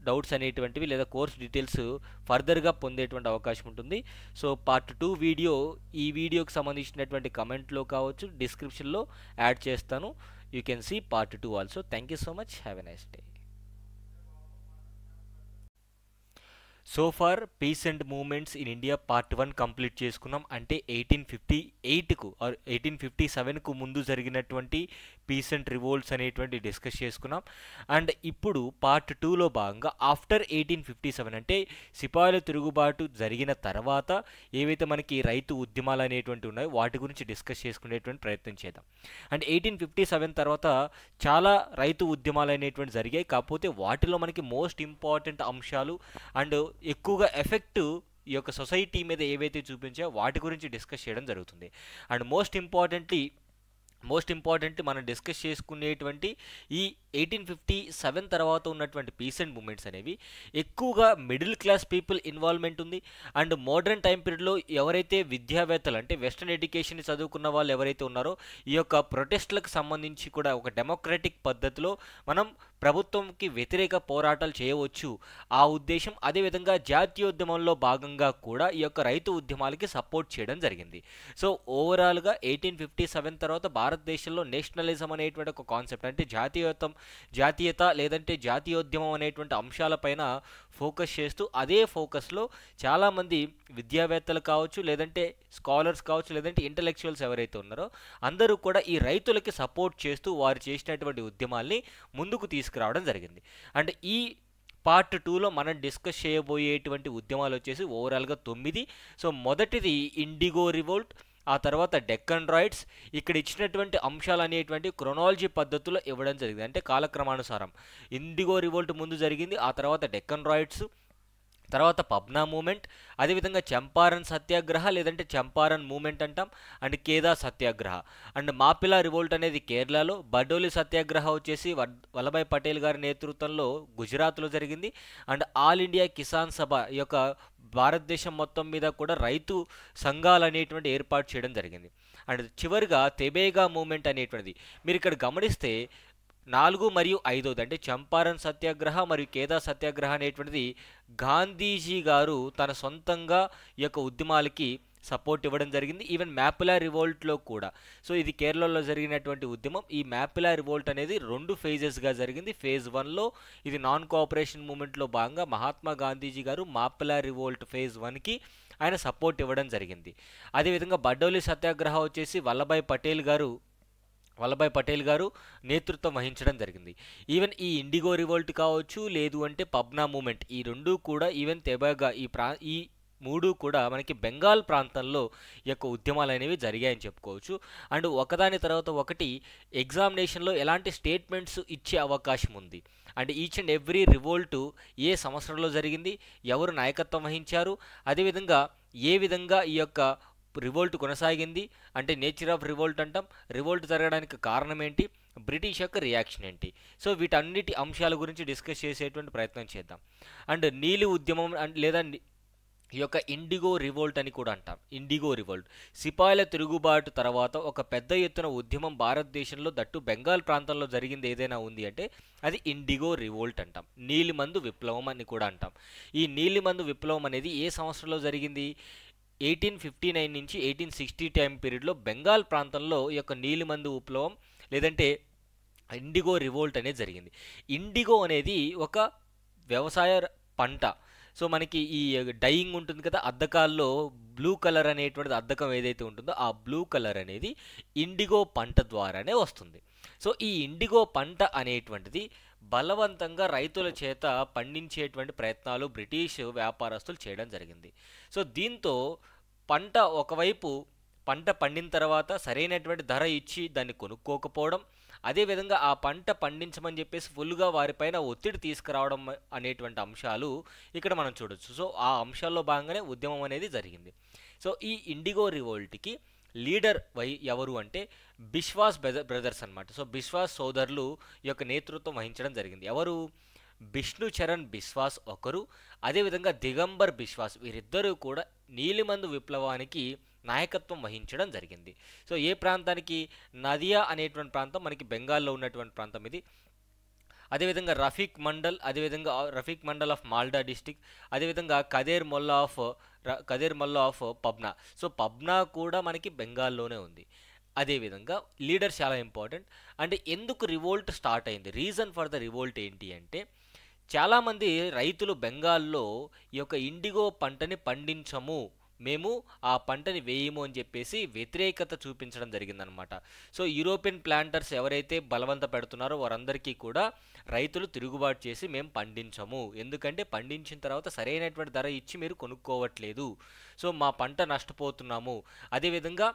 డౌట్స్ అనేటువంటివి లేదా కోర్స్ డీటెయిల్స్ ఫర్దర్గా పొందేటువంటి అవకాశం ఉంటుంది సో పార్ట్ టూ వీడియో ఈ వీడియోకి సంబంధించినటువంటి కమెంట్లో కావచ్చు డిస్క్రిప్షన్లో యాడ్ చేస్తాను you can see part two also thank you so much have a nice day so far peace and movements in India part one complete చేసుకున్నాం అంటే ఎయిటీన్ ఫిఫ్టీ ఎయిట్కు or eighteen fifty సెవెన్కు ముందు జరిగినటువంటి పీస్ అండ్ రివోల్ట్స్ అనేటువంటి discuss చేసుకున్నాం and ఇప్పుడు part టూలో భాగంగా ఆఫ్టర్ ఎయిటీన్ ఫిఫ్టీ సెవెన్ అంటే సిపాయిల తిరుగుబాటు జరిగిన తర్వాత ఏవైతే మనకి రైతు ఉద్యమాలు అనేటువంటి ఉన్నాయో వాటి గురించి డిస్కస్ చేసుకునేటువంటి ప్రయత్నం చేద్దాం అండ్ ఎయిటీన్ ఫిఫ్టీ సెవెన్ తర్వాత చాలా రైతు ఉద్యమాలు అనేటువంటి జరిగాయి కాకపోతే వాటిలో మనకి మోస్ట్ ఇంపార్టెంట్ అంశాలు అండ్ ఎక్కువగా ఎఫెక్ట్ ఈ యొక్క సొసైటీ మీద ఏవైతే చూపించాయో వాటి గురించి డిస్కస్ చేయడం జరుగుతుంది and most importantly most important మనం డిస్కస్ చేసుకునేటువంటి ఈ ఎయిటీన్ ఫిఫ్టీ సెవెన్ తర్వాత ఉన్నటువంటి పీస్ అండ్ మూమెంట్స్ అనేవి ఎక్కువగా మిడిల్ క్లాస్ పీపుల్ ఇన్వాల్వ్మెంట్ ఉంది అండ్ మోడర్న్ టైం పీరియడ్లో ఎవరైతే విద్యావేత్తలు అంటే వెస్ట్రన్ ఎడ్యుకేషన్ చదువుకున్న వాళ్ళు ఎవరైతే ఉన్నారో ఈ యొక్క ప్రొటెస్ట్లకు సంబంధించి కూడా ఒక డెమోక్రటిక్ పద్ధతిలో మనం ప్రభుత్వంకి వ్యతిరేక పోరాటాలు చేయవచ్చు ఆ ఉద్దేశం అదేవిధంగా జాతీయోద్యమంలో భాగంగా కూడా ఈ యొక్క రైతు ఉద్యమాలకి సపోర్ట్ చేయడం జరిగింది సో ఓవరాల్గా ఎయిటీన్ ఫిఫ్టీ సెవెన్ తర్వాత భారతదేశంలో నేషనలిజం అనేటువంటి ఒక కాన్సెప్ట్ అంటే జాతీయోత్తం జాతీయత లేదంటే జాతీయోద్యమం అనేటువంటి అంశాలపైన ఫోకస్ చేస్తూ అదే ఫోకస్లో చాలామంది విద్యావేత్తలు కావచ్చు లేదంటే స్కాలర్స్ కావచ్చు లేదంటే ఇంటలెక్చువల్స్ ఎవరైతే ఉన్నారో అందరూ కూడా ఈ రైతులకి సపోర్ట్ చేస్తూ వారు చేసినటువంటి ఉద్యమాల్ని ముందుకు తీసుకురావడం జరిగింది అండ్ ఈ పార్ట్ టూలో మనం డిస్కస్ చేయబోయేటువంటి ఉద్యమాలు వచ్చేసి ఓవరాల్గా తొమ్మిది సో మొదటిది ఇండిగో రివోల్ట్ ఆ తర్వాత డెక్కన్ రాయిడ్స్ ఇక్కడ ఇచ్చినటువంటి అంశాలు అనేటువంటి క్రొనాలజీ పద్ధతిలో ఇవ్వడం జరిగింది అంటే కాలక్రమానుసారం ఇండిగో రివోల్ట్ ముందు జరిగింది ఆ తర్వాత డెక్కన్ రాయిడ్స్ తర్వాత పబ్నా మూమెంట్ అదేవిధంగా చంపారన్ సత్యాగ్రహ లేదంటే చంపారన్ మూమెంట్ అంటాం and Kheda Satyagraha and Mappila revolt అనేది కేరళలో బడోలి సత్యాగ్రహ వచ్చేసి వల్లభాయ్ పటేల్ గారి నేతృత్వంలో గుజరాత్లో జరిగింది అండ్ ఆల్ ఇండియా కిసాన్ సభ ఈ యొక్క భారతదేశం మొత్తం మీద కూడా రైతు సంఘాలు అనేటువంటి ఏర్పాటు చేయడం జరిగింది అండ్ చివరిగా తెబేగా మూమెంట్ అనేటువంటిది మీరు ఇక్కడ గమనిస్తే నాలుగు మరియు ఐదోది అంటే చంపారన్ సత్యాగ్రహ మరియు కేదార్ సత్యాగ్రహ అనేటువంటిది గాంధీజీ గారు తన సొంతంగా ఈ యొక్క ఉద్యమాలకి సపోర్ట్ ఇవ్వడం జరిగింది ఈవెన్ మ్యాపులా రివోల్ట్లో కూడా సో ఇది కేరళలో జరిగినటువంటి ఉద్యమం ఈ మ్యాపులా రివోల్ట్ అనేది రెండు ఫేజెస్గా జరిగింది ఫేజ్ వన్లో ఇది నాన్ కోఆపరేషన్ మూమెంట్లో భాగంగా మహాత్మా గాంధీజీ గారు మాపిలా రివోల్ట్ ఫేజ్ వన్కి ఆయన సపోర్ట్ ఇవ్వడం జరిగింది అదేవిధంగా బడ్డౌలి సత్యాగ్రహం వచ్చేసి వల్లభాయ్ పటేల్ గారు వల్లభాయ్ పటేల్ గారు నేతృత్వం వహించడం జరిగింది ఈవెన్ ఈ ఇండిగో రివోల్ట్ కావచ్చు లేదు అంటే పబ్నా మూమెంట్ ఈ రెండు కూడా ఈవెన్ తెబాగా ఈ ప్రా ఈ మూడు కూడా మనకి బెంగాల్ ప్రాంతంలో యొక్క ఉద్యమాలు అనేవి జరిగాయని చెప్పుకోవచ్చు అండ్ ఒకదాని తర్వాత ఒకటి ఎగ్జామినేషన్లో ఎలాంటి స్టేట్మెంట్స్ ఇచ్చే అవకాశం ఉంది and each and every revolt ఏ సంవత్సరంలో జరిగింది ఎవరు నాయకత్వం వహించారు అదేవిధంగా ఏ విధంగా ఈ యొక్క రివోల్ట్ కొనసాగింది అంటే నేచర్ ఆఫ్ రివోల్ట్ అంటాం రివోల్ట్ జరగడానికి కారణం ఏంటి బ్రిటిష్ యొక్క రియాక్షన్ ఏంటి సో వీటన్నిటి అంశాల గురించి డిస్కస్ చేసేటువంటి ప్రయత్నం చేద్దాం అండ్ నీలి ఉద్యమం లేదా ఈ యొక్క ఇండిగో రివోల్ట్ అని కూడా అంటాం ఇండిగో రివోల్ట్ సిపాయిల తిరుగుబాటు తర్వాత ఒక పెద్ద ఎత్తున ఉద్యమం భారతదేశంలో దట్టు బెంగాల్ ప్రాంతంలో జరిగింది ఏదైనా ఉంది అంటే అది ఇండిగో రివోల్ట్ అంటాం నీలిమందు విప్లవం అని కూడా అంటాం ఈ నీలిమందు విప్లవం అనేది ఏ సంవత్సరంలో జరిగింది ఎయిటీన్ ఫిఫ్టీ నైన్ నుంచి ఎయిటీన్ సిక్స్టీ టైం పీరియడ్లో బెంగాల్ ప్రాంతంలో ఈ యొక్క నీలిమందు విప్లవం లేదంటే ఇండిగో రివోల్ట్ అనేది జరిగింది ఇండిగో అనేది ఒక వ్యవసాయ పంట సో మనకి ఈ డైయింగ్ ఉంటుంది కదా అద్దకాల్లో బ్లూ కలర్ అనేటువంటిది అద్దకం ఏదైతే ఉంటుందో ఆ బ్లూ కలర్ అనేది ఇండిగో పంట ద్వారానే వస్తుంది సో ఈ ఇండిగో పంట అనేటువంటిది బలవంతంగా రైతుల చేత పండించేటువంటి ప్రయత్నాలు బ్రిటిష్ వ్యాపారస్తులు చేయడం జరిగింది సో దీంతో పంట ఒకవైపు పంట పండిన తర్వాత సరైనటువంటి ధర ఇచ్చి దాన్ని కొనుక్కోకపోవడం అదేవిధంగా ఆ పంట పండించమని చెప్పేసి ఫుల్గా వారిపైన ఒత్తిడి తీసుకురావడం అనేటువంటి అంశాలు ఇక్కడ మనం చూడొచ్చు సో ఆ అంశాల్లో భాగంగానే ఉద్యమం అనేది జరిగింది సో ఈ ఇండిగో రివోల్ట్కి లీడర్ వై ఎవరు అంటే బిశ్వాస్ బ్రదర్స్ అనమాట సో బిశ్వాస్ సోదరులు యొక్క నేతృత్వం వహించడం జరిగింది ఎవరు బిష్ణు చరణ్ బిశ్వాస్ ఒకరు అదేవిధంగా దిగంబర్ బిశ్వాస్ వీరిద్దరూ కూడా నీలిమందు విప్లవానికి నాయకత్వం వహించడం జరిగింది సో ఏ ప్రాంతానికి నదియా అనేటువంటి ప్రాంతం మనకి బెంగాల్లో ఉన్నటువంటి ప్రాంతం ఇది అదేవిధంగా రఫీక్ మండల్ అదేవిధంగా రఫీక్ మండల్ ఆఫ్ మాల్డా డిస్టిక్ అదేవిధంగా Kader Molla of Kader Molla of Pabna so Pabna కూడా మనకి బెంగాల్లోనే ఉంది అదేవిధంగా లీడర్ చాలా ఇంపార్టెంట్ అంటే ఎందుకు రివోల్ట్ స్టార్ట్ అయింది రీజన్ ఫర్ ద రివోల్ట్ ఏంటి అంటే చాలామంది రైతులు బెంగాల్లో ఈ యొక్క ఇండిగో పంటని పండించము మేము ఆ పంటని వేయము అని చెప్పేసి వ్యతిరేకత చూపించడం జరిగిందనమాట సో యూరోపియన్ ప్లాంటర్స్ ఎవరైతే బలవంత పెడుతున్నారో వారందరికీ కూడా రైతులు తిరుగుబాటు చేసి మేము పండించము ఎందుకంటే పండించిన తర్వాత సరైనటువంటి ధర ఇచ్చి మీరు కొనుక్కోవట్లేదు సో మా పంట నష్టపోతున్నాము అదేవిధంగా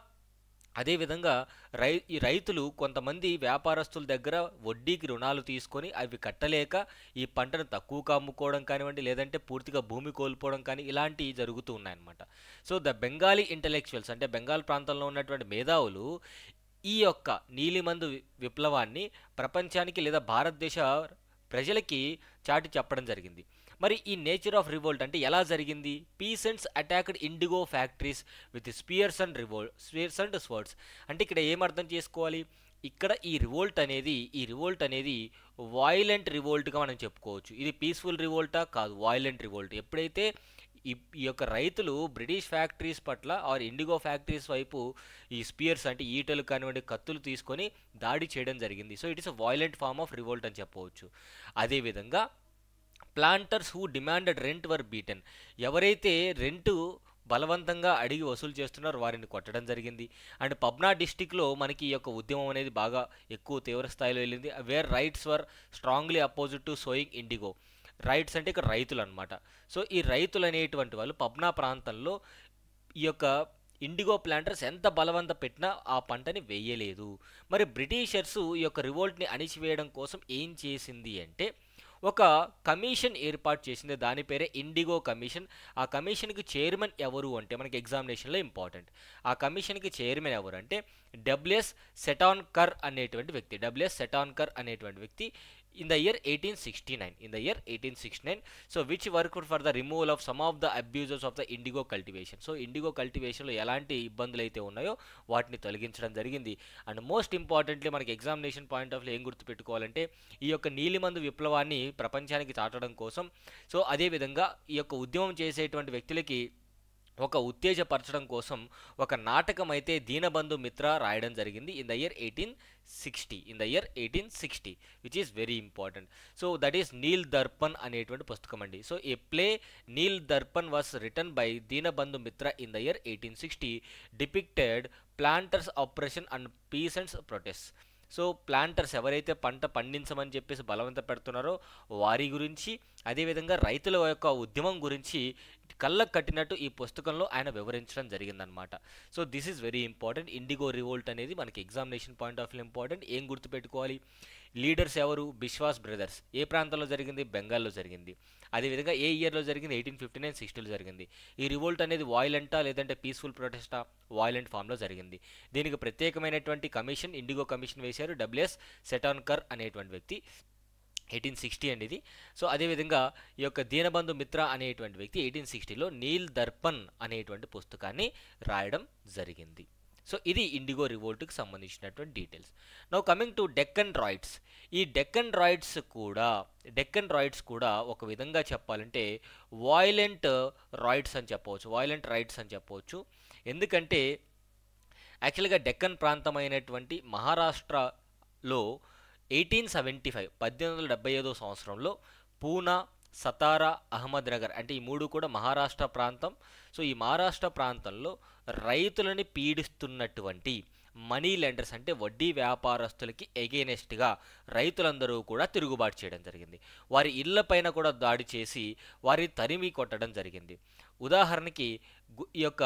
అదేవిధంగా రై ఈ రైతులు కొంతమంది వ్యాపారస్తుల దగ్గర వడ్డీకి రుణాలు తీసుకొని అవి కట్టలేక ఈ పంటను తక్కువగా అమ్ముకోవడం కానివ్వండి లేదంటే పూర్తిగా భూమి కోల్పోవడం కానీ ఇలాంటివి జరుగుతూ ఉన్నాయన్నమాట సో ద బెంగాలీ ఇంటలెక్చువల్స్ అంటే బెంగాల్ ప్రాంతంలో ఉన్నటువంటి మేధావులు ఈ యొక్క నీలిమందు విప్లవాన్ని ప్రపంచానికి లేదా భారతదేశ ప్రజలకి చాటి చెప్పడం జరిగింది మరి ఈ నేచర్ ఆఫ్ రివోల్ట్ అంటే ఎలా జరిగింది peasants attacked indigo factories with spears and revolt spears and swords అంటే ఇక్కడ ఏమర్థం చేసుకోవాలి ఇక్కడ ఈ రివోల్ట్ అనేది ఈ రివోల్ట్ అనేది వాయిలెంట్ రివోల్ట్గా మనం చెప్పుకోవచ్చు ఇది పీస్ఫుల్ రివోల్టా కాదు వాయిలెంట్ రివోల్ట్ ఎప్పుడైతే ఈ యొక్క రైతులు బ్రిటిష్ ఫ్యాక్టరీస్ పట్ల ఆర్ ఇండిగో ఫ్యాక్టరీస్ వైపు ఈ స్పియర్స్ అంటే ఈటలు కానివ్వండి కత్తులు తీసుకొని దాడి చేయడం జరిగింది so it is a violent form of revolt అని చెప్పవచ్చు అదేవిధంగా planters who demanded rent were beaten ఎవరైతే రెంట్ బలవంతంగా అడిగి వసూలు చేస్తున్నారు వారిని కొట్టడం జరిగింది అండ్ పబ్నా డిస్టిక్లో మనకి ఈ యొక్క ఉద్యమం అనేది బాగా ఎక్కువ తీవ్ర స్థాయిలో వెళ్ళింది where ryots were strongly opposite to sowing indigo ryots అంటే ఇక్కడ రైతులు అనమాట సో ఈ రైతులు అనేటువంటి వాళ్ళు పబ్నా ప్రాంతంలో ఈ యొక్క ఇండిగో ప్లాంటర్స్ ఎంత బలవంత పెట్టినా ఆ పంటని వేయలేదు మరి బ్రిటిషర్సు ఈ యొక్క రివోల్ట్ని అణిచివేయడం కోసం ఏం చేసింది అంటే ఒక కమిషన్ ఏర్పాటు చేసింది దాని పేరే ఇండిగో కమిషన్ ఆ కమిషన్కి చైర్మన్ ఎవరు అంటే మనకి ఎగ్జామినేషన్లో ఇంపార్టెంట్ ఆ కమిషన్కి చైర్మన్ ఎవరు అంటే డబ్ల్యూఎస్ సెటాన్కర్ అనేటువంటి వ్యక్తి డబ్ల్యూఎస్ సెటాన్కర్ అనేటువంటి వ్యక్తి in in the year 1869 in the year 1869 so which worked for the removal of some of the abusers of the indigo cultivation so indigo కల్టివేషన్లో ఎలాంటి ఇబ్బందులు అయితే ఉన్నాయో వాటిని తొలగించడం జరిగింది అండ్ మోస్ట్ ఇంపార్టెంట్లీ మనకి ఎగ్జామినేషన్ పాయింట్ ఆఫ్ ఏం గుర్తుపెట్టుకోవాలంటే ఈ యొక్క నీలిమందు విప్లవాన్ని ప్రపంచానికి చాటడం కోసం సో అదేవిధంగా ఈ యొక్క ఉద్యమం చేసేటువంటి వ్యక్తులకి ఒక ఉత్తేజపరచడం కోసం ఒక నాటకం అయితే దీనబంధు మిత్ర రాయడం జరిగింది in the year eighteen sixty in the year eighteen sixty which is very important so that is Nil Darpan అనేటువంటి పుస్తకం అండి so a play Nil Darpan was written by Dinabandhu Mitra in the year eighteen sixty depicted planters oppression and peasants protest so planters ఎవరైతే పంట పండించమని చెప్పేసి బలవంత పెడుతున్నారో వారి గురించి అదేవిధంగా రైతుల యొక్క ఉద్యమం గురించి కళ్ళకు కట్టినట్టు ఈ పుస్తకంలో ఆయన వివరించడం జరిగిందనమాట so this is very important indigo revolt అనేది మనకి examination point of view important ఏం గుర్తుపెట్టుకోవాలి లీడర్స్ ఎవరు బిశ్వాస్ బ్రదర్స్ ఏ ప్రాంతంలో జరిగింది బెంగాల్లో జరిగింది అదేవిధంగా ఏ ఇయర్లో జరిగింది ఎయిటీన్ ఫిఫ్టీ నైన్ సిక్స్టీలో జరిగింది ఈ రివోల్ట్ అనేది వాయిలెంటా లేదంటే పీస్ఫుల్ ప్రొటెస్టా వాయిలెంట్ ఫామ్లో జరిగింది దీనికి ప్రత్యేకమైనటువంటి కమిషన్ ఇండిగో కమిషన్ వేశారు డబ్ల్యూఎస్ సెటాన్కర్ అనేటువంటి వ్యక్తి ఎయిటీన్ సిక్స్టీ అండి ఇది సో అదేవిధంగా ఈ యొక్క దీనబంధు మిత్ర అనేటువంటి వ్యక్తి ఎయిటీన్ సిక్స్టీలో నీల్ దర్పన్ అనేటువంటి పుస్తకాన్ని రాయడం జరిగింది సో ఇది ఇండిగో రివోల్ట్కి సంబంధించినటువంటి details now coming to Deccan riots ఈ డెక్కన్ రాయిడ్స్ కూడా డెక్కన్ రాయిడ్స్ కూడా ఒక విధంగా చెప్పాలంటే వాయిలెంట్ రాయిడ్స్ అని చెప్పవచ్చు వాయిలెంట్ రైడ్స్ అని చెప్పవచ్చు ఎందుకంటే యాక్చువల్గా డెక్కన్ ప్రాంతం అయినటువంటి మహారాష్ట్రలో ఎయిటీన్ సెవెంటీ ఫైవ్ పద్దెనిమిది వందల డెబ్బై ఐదో సంవత్సరంలో పూనా సతారా అహ్మద్ నగర్ అంటే ఈ మూడు కూడా మహారాష్ట్ర ప్రాంతం సో ఈ మహారాష్ట్ర ప్రాంతంలో రైతులని పీడిస్తున్నటువంటి మనీ లెండర్స్ అంటే వడ్డీ వ్యాపారస్తులకి ఎగెనెస్ట్గా రైతులందరూ కూడా తిరుగుబాటు చేయడం జరిగింది వారి ఇళ్లపైన కూడా దాడి చేసి వారి తరిమి కొట్టడం జరిగింది ఉదాహరణకి ఈ యొక్క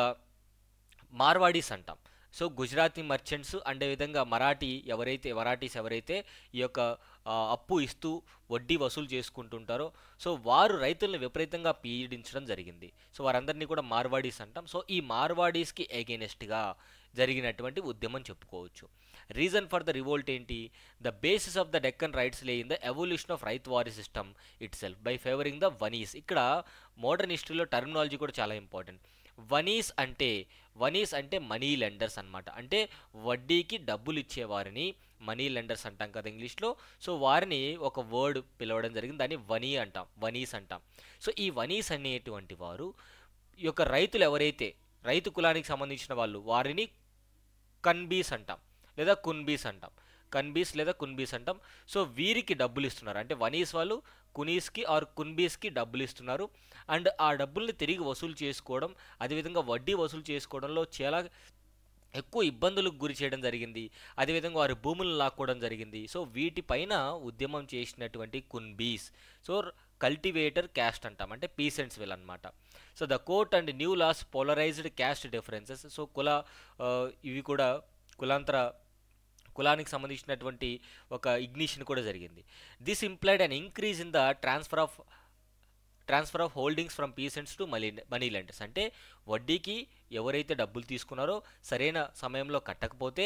మార్వాడీస్ అంటాం సో గుజరాతీ మర్చెంట్స్ అండే విధంగా మరాఠీ ఎవరైతే మరాఠీస్ ఎవరైతే ఈ యొక్క అప్పు ఇస్తూ వడ్డీ వసూలు చేసుకుంటుంటారో సో వారు రైతులను విపరీతంగా పీడించడం జరిగింది సో వారందరినీ కూడా మార్వాడీస్ అంటాం సో ఈ మార్వాడీస్కి ఎగెనెస్ట్గా జరిగినటువంటి ఉద్యమం చెప్పుకోవచ్చు రీజన్ ఫర్ ద రివోల్ట్ ఏంటి the basis of the Deccan riots lay in the evolution of ryotwari system itself by favouring the Vanis ఇక్కడ మోడర్న్ హిస్టరీలో టర్మినాలజీ కూడా చాలా ఇంపార్టెంట్ వనీస్ అంటే వనీస్ అంటే మనీ లెండర్స్ అనమాట అంటే వడ్డీకి డబ్బులు ఇచ్చేవారిని మనీ లెండర్స్ అంటాం కదా ఇంగ్లీష్లో సో వారిని ఒక వర్డ్ పిలవడం జరిగింది దాన్ని వనీ అంటాం వనీస్ అంటాం సో ఈ వనీస్ అనేటువంటి వారు ఈ యొక్క రైతులు ఎవరైతే రైతు కులానికి సంబంధించిన వాళ్ళు వారిని కన్బీస్ అంటాం లేదా కున్బీస్ అంటాం కన్బీస్ లేదా కున్బీస్ అంటాం సో వీరికి డబ్బులు ఇస్తున్నారు అంటే వనీస్ వాళ్ళు కునీస్కి ఆర్ కున్బీస్కి డబ్బులు ఇస్తున్నారు అండ్ ఆ డబ్బుల్ని తిరిగి వసూలు చేసుకోవడం అదేవిధంగా వడ్డీ వసూలు చేసుకోవడంలో చాలా ఎక్కువ ఇబ్బందులకు గురి చేయడం జరిగింది అదేవిధంగా వారి భూములను లాక్కోవడం జరిగింది సో వీటిపైన ఉద్యమం చేసినటువంటి కున్బీస్ సో కల్టివేటర్ క్యాస్ట్ అంటాం అంటే పీసెంట్స్ విల్ అనమాట so the court and new laws polarized caste differences so కుల ఇవి కూడా కులాంతర కులానికి సంబంధించినటువంటి ఒక ఇగ్నిషన్ కూడా జరిగింది this implied and increase in the transfer of transfer of holdings from peasants to money money lenders అంటే వడ్డీకి ఎవరైతే డబ్బులు తీసుకున్నారో సరైన సమయంలో కట్టకపోతే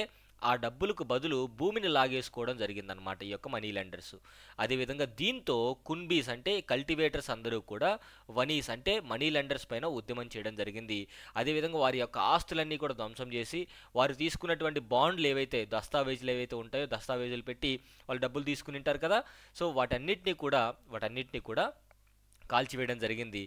ఆ డబ్బులకు బదులు భూమిని లాగేసుకోవడం జరిగిందనమాట ఈ యొక్క మనీ లెండర్స్ అదేవిధంగా దీంతో కున్బీస్ అంటే కల్టివేటర్స్ అందరూ కూడా వనీస్ అంటే మనీ లెండర్స్ పైన ఉద్యమం చేయడం జరిగింది అదేవిధంగా వారి యొక్క ఆస్తులన్నీ కూడా ధ్వంసం చేసి వారు తీసుకున్నటువంటి బాండ్లు ఏవైతే దస్తావేజులు ఏవైతే ఉంటాయో దస్తావేజులు పెట్టి వాళ్ళు డబ్బులు తీసుకుని ఉంటారు కదా సో వాటన్నిటినీ కూడా వాటన్నిటినీ కూడా కాల్చివేయడం జరిగింది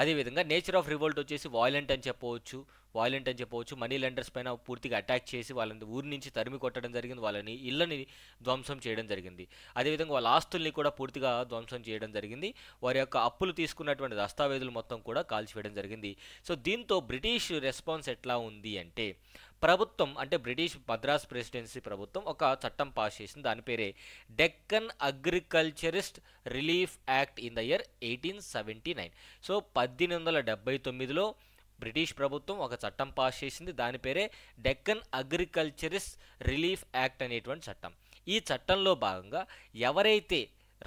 అదేవిధంగా నేచర్ ఆఫ్ రివోల్ట్ వచ్చేసి వాయిలెంట్ అని చెప్పవచ్చు వాయిలెంట్ అని చెప్పవచ్చు మనీ లెండర్స్ పైన పూర్తిగా అటాక్ చేసి వాళ్ళని ఊరి నుంచి తరిమి కొట్టడం జరిగింది వాళ్ళని ఇళ్ళని ధ్వంసం చేయడం జరిగింది అదేవిధంగా వాళ్ళ ఆస్తుల్ని కూడా పూర్తిగా ధ్వంసం చేయడం జరిగింది వారి యొక్క అప్పులు తీసుకున్నటువంటి దస్తావేజులు మొత్తం కూడా కాల్చివేయడం జరిగింది సో దీంతో బ్రిటిష్ రెస్పాన్స్ ఎట్లా ఉంది అంటే ప్రభుత్వం అంటే బ్రిటిష్ మద్రాస్ ప్రెసిడెన్సీ ప్రభుత్వం ఒక చట్టం పాస్ చేసింది దాని పేరే Deccan agriculturist relief act in the year eighteen seventy nine so పద్దెనిమిది వందల డెబ్బై తొమ్మిదిలో బ్రిటిష్ ప్రభుత్వం ఒక చట్టం పాస్ చేసింది దాని పేరే డెక్కన్ అగ్రికల్చరిస్ట్ రిలీఫ్ యాక్ట్ అనేటువంటి చట్టం ఈ చట్టంలో భాగంగా ఎవరైతే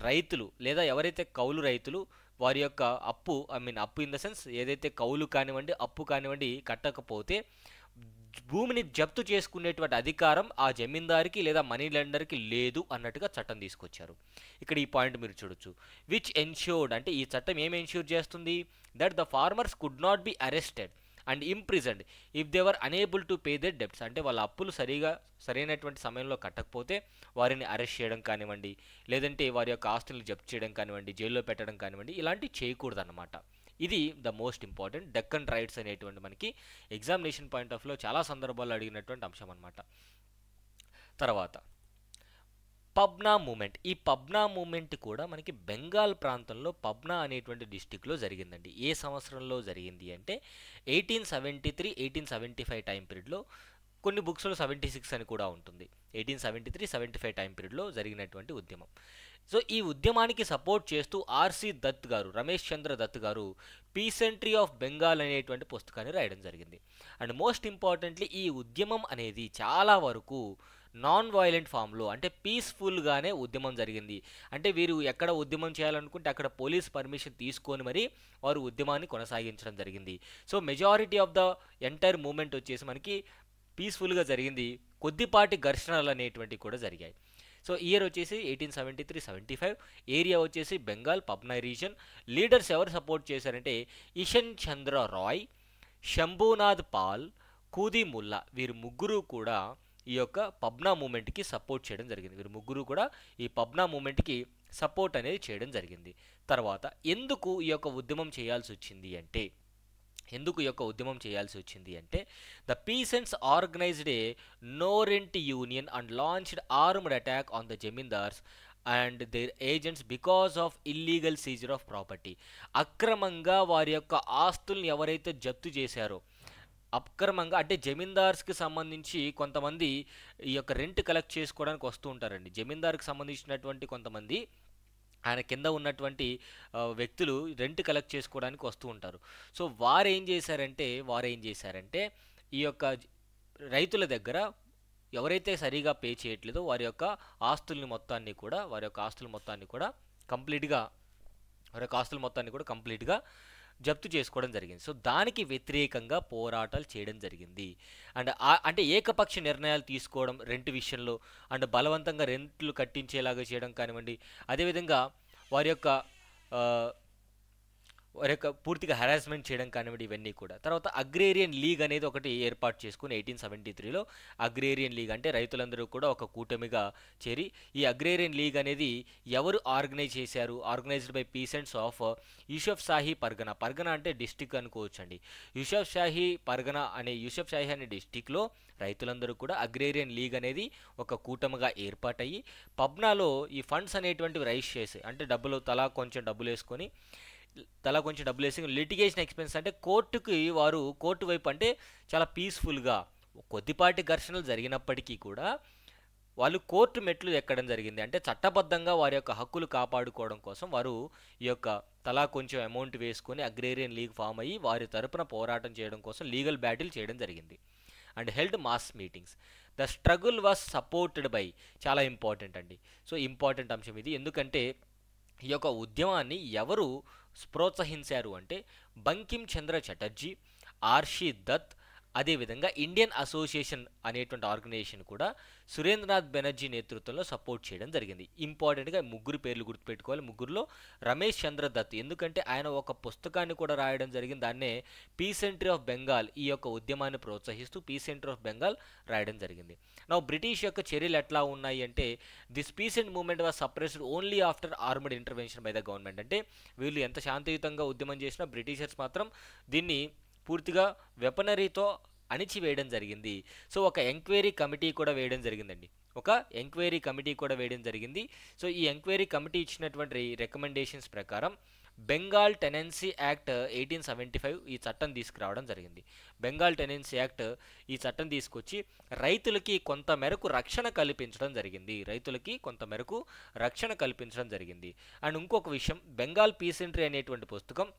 రైతులు లేదా ఎవరైతే కౌలు రైతులు వారి యొక్క అప్పు ఐ మీన్ అప్పు ఇన్ ద సెన్స్ ఏదైతే కౌలు కానివ్వండి అప్పు కానివ్వండి కట్టకపోతే భూమిని జప్తు చేసుకునేటువంటి అధికారం ఆ జమీందారికి లేదా మనీ లెండర్కి లేదు అన్నట్టుగా చట్టం తీసుకొచ్చారు ఇక్కడ ఈ పాయింట్ మీరు చూడొచ్చు విచ్ ఎన్ష్యూర్డ్ అంటే ఈ చట్టం ఏం ఎన్ష్యూర్ చేస్తుంది that the farmers could not be arrested and imprisoned if they were unable to pay their debts అంటే వాళ్ళ అప్పులు సరిగా సరైనటువంటి సమయంలో కట్టకపోతే వారిని అరెస్ట్ చేయడం కానివ్వండి లేదంటే వారి యొక్క ఆస్తులను జప్తు చేయడం కానివ్వండి జైల్లో పెట్టడం కానివ్వండి ఇలాంటివి చేయకూడదు అన్నమాట ఇది the most important Deccan riots అనేటువంటి మనకి ఎగ్జామినేషన్ పాయింట్ ఆఫ్లో చాలా సందర్భాల్లో అడిగినటువంటి అంశం అనమాట తర్వాత పబ్నా మూమెంట్ ఈ పబ్నా మూమెంట్ కూడా మనకి బెంగాల్ ప్రాంతంలో పబ్నా అనేటువంటి డిస్టిక్లో జరిగిందండి ఏ సంవత్సరంలో జరిగింది అంటే eighteen seventy three eighteen seventy five time పీరియడ్లో కొన్ని బుక్స్లో సెవెంటీ సిక్స్ అని కూడా ఉంటుంది eighteen seventy three seventy five time పీరియడ్లో జరిగినటువంటి ఉద్యమం సో ఈ ఉద్యమానికి సపోర్ట్ చేస్తూ ఆర్సి దత్ గారు రమేష్ చంద్ర దత్ గారు పీసెంట్రీ ఆఫ్ బెంగాల్ అనేటువంటి పుస్తకాన్ని రాయడం జరిగింది అండ్ మోస్ట్ ఇంపార్టెంట్లీ ఈ ఉద్యమం అనేది చాలా వరకు నాన్ వైలెంట్ ఫామ్లో అంటే పీస్ఫుల్గానే ఉద్యమం జరిగింది అంటే వీరు ఎక్కడ ఉద్యమం చేయాలనుకుంటే అక్కడ పోలీస్ పర్మిషన్ తీసుకొని మరి వారు ఉద్యమాన్ని కొనసాగించడం జరిగింది so majority of the entire movement వచ్చేసి మనకి పీస్ఫుల్గా జరిగింది కొద్దిపాటి ఘర్షణలు అనేటువంటివి కూడా జరిగాయి సో ఇయర్ వచ్చేసి eighteen seventy three seventy five area వచ్చేసి బెంగాల్ పబ్నా రీజన్ లీడర్స్ ఎవరు సపోర్ట్ చేశారంటే ఇషన్ చంద్ర రాయ్ శంభూనాథ్ పాల్ కూది ముల్లా వీరు ముగ్గురు కూడా ఈ యొక్క పబ్నా మూమెంట్కి సపోర్ట్ చేయడం జరిగింది వీరు ముగ్గురు కూడా ఈ పబ్నా మూమెంట్కి సపోర్ట్ అనేది చేయడం జరిగింది తర్వాత ఎందుకు ఈ యొక్క ఉద్యమం చేయాల్సి వచ్చింది అంటే ఎందుకు యొక్క ఉద్యమం చేయాల్సి వచ్చింది అంటే the peasants organized a no rent union and launched armed attack on the zamindars and their agents because of illegal seizure of property అక్రమంగా వారి యొక్క ఆస్తుల్ని ఎవరైతే జప్తు చేశారో అక్రమంగా అంటే జమీందార్స్కి సంబంధించి కొంతమంది ఈ యొక్క రెంట్ కలెక్ట్ చేసుకోవడానికి వస్తూ ఉంటారండి జమీందార్కి సంబంధించినటువంటి కొంతమంది ఆయన కింద ఉన్నటువంటి వ్యక్తులు రెంట్ కలెక్ట్ చేసుకోవడానికి వస్తూ ఉంటారు సో వారు ఏం చేశారంటే వారు ఏం చేశారంటే ఈ యొక్క రైతుల దగ్గర ఎవరైతే సరిగా పే చేయట్లేదో వారి యొక్క ఆస్తుల్ని మొత్తాన్ని కూడా వారి యొక్క ఆస్తుల మొత్తాన్ని కూడా కంప్లీట్గా వారి యొక్క ఆస్తుల మొత్తాన్ని కూడా కంప్లీట్గా జప్తు చేసుకోవడం జరిగింది సో దానికి వ్యతిరేకంగా పోరాటాలు చేయడం జరిగింది అండ్ అంటే ఏకపక్ష నిర్ణయాలు తీసుకోవడం రెంట్ విషయంలో అండ్ బలవంతంగా రెంట్లు కట్టించేలాగా చేయడం కానివ్వండి అదేవిధంగా వారి యొక్క వారి యొక్క పూర్తిగా హెరాస్మెంట్ చేయడం కానివ్వండి ఇవన్నీ కూడా తర్వాత అగ్రేరియన్ లీగ్ అనేది ఒకటి ఏర్పాటు చేసుకుని ఎయిటీన్ సెవెంటీ త్రీలో అగ్రేరియన్ లీగ్ అంటే రైతులందరూ కూడా ఒక కూటమిగా చేరి ఈ అగ్రేరియన్ లీగ్ అనేది ఎవరు ఆర్గనైజ్ చేశారు organized by peasants of Yusufshahi pargana pargana అంటే డిస్టిక్ అనుకోవచ్చు అండి యూషఫ్ షాహీ పర్గన అనే యూషఫ్ షాహీ అనే డిస్టిక్లో రైతులందరూ కూడా అగ్రేరియన్ లీగ్ అనేది ఒక కూటమిగా ఏర్పాటయ్యి పబ్నాలో ఈ ఫండ్స్ అనేటువంటివి రైస్ చేసి అంటే డబ్బులు తలా కొంచెం డబ్బులు వేసుకొని తలా కొంచెం డబ్బులు వేసి లిటిగేషన్ ఎక్స్పెన్స్ అంటే కోర్టుకి వారు కోర్టు వైపు అంటే చాలా పీస్ఫుల్గా కొద్దిపాటి ఘర్షణలు జరిగినప్పటికీ కూడా వాళ్ళు కోర్టు మెట్లు ఎక్కడం జరిగింది అంటే చట్టబద్ధంగా వారి యొక్క హక్కులు కాపాడుకోవడం కోసం వారు ఈ యొక్క తలా కొంచెం అమౌంట్ వేసుకొని అగ్రేరియన్ లీగ్ ఫామ్ అయ్యి వారి తరపున పోరాటం చేయడం కోసం లీగల్ బ్యాటిల్ చేయడం జరిగింది and held mass meetings the struggle was supported by చాలా ఇంపార్టెంట్ అండి సో ఇంపార్టెంట్ అంశం ఇది ఎందుకంటే ఈ యొక్క ఉద్యమాన్ని ఎవరు ప్రోత్సహించారు అంటే బంకిం చంద్ర చటర్జీ ఆర్షి దత్ అదేవిధంగా ఇండియన్ అసోసియేషన్ అనేటువంటి ఆర్గనైజేషన్ కూడా సురేంద్రనాథ్ బెనర్జీ నేతృత్వంలో సపోర్ట్ చేయడం జరిగింది ఇంపార్టెంట్గా ముగ్గురు పేర్లు గుర్తుపెట్టుకోవాలి ముగ్గురులో రమేష్ చంద్ర దత్ ఎందుకంటే ఆయన ఒక పుస్తకాన్ని కూడా రాయడం జరిగింది దాన్నే పీస్ ఆఫ్ బెంగాల్ ఈ యొక్క ఉద్యమాన్ని ప్రోత్సహిస్తూ పీస్ ఆఫ్ బెంగాల్ రాయడం జరిగింది నా బ్రిటిష్ యొక్క చర్యలు ఎట్లా ఉన్నాయి అంటే this peace and movement was suppressed only after armed intervention by the government అంటే వీళ్ళు ఎంత శాంతియుతంగా ఉద్యమం చేసినా బ్రిటిషర్స్ మాత్రం దీన్ని పూర్తిగా వెపనరీతో అణిచివేయడం జరిగింది సో ఒక ఎంక్వైరీ కమిటీ కూడా వేయడం జరిగిందండి ఒక ఎంక్వైరీ కమిటీ కూడా వేయడం జరిగింది సో ఈ ఎంక్వైరీ కమిటీ ఇచ్చినటువంటి రికమెండేషన్స్ ప్రకారం Bengal tenancy act eighteen seventy five ఈ చట్టం తీసుకురావడం జరిగింది బెంగాల్ టెనెన్సీ యాక్ట్ ఈ చట్టం తీసుకొచ్చి రైతులకి కొంత మేరకు రక్షణ కల్పించడం జరిగింది రైతులకి కొంత మేరకు రక్షణ కల్పించడం జరిగింది అండ్ ఇంకొక విషయం బెంగాల్ పీసెంట్రీ అనేటువంటి పుస్తకం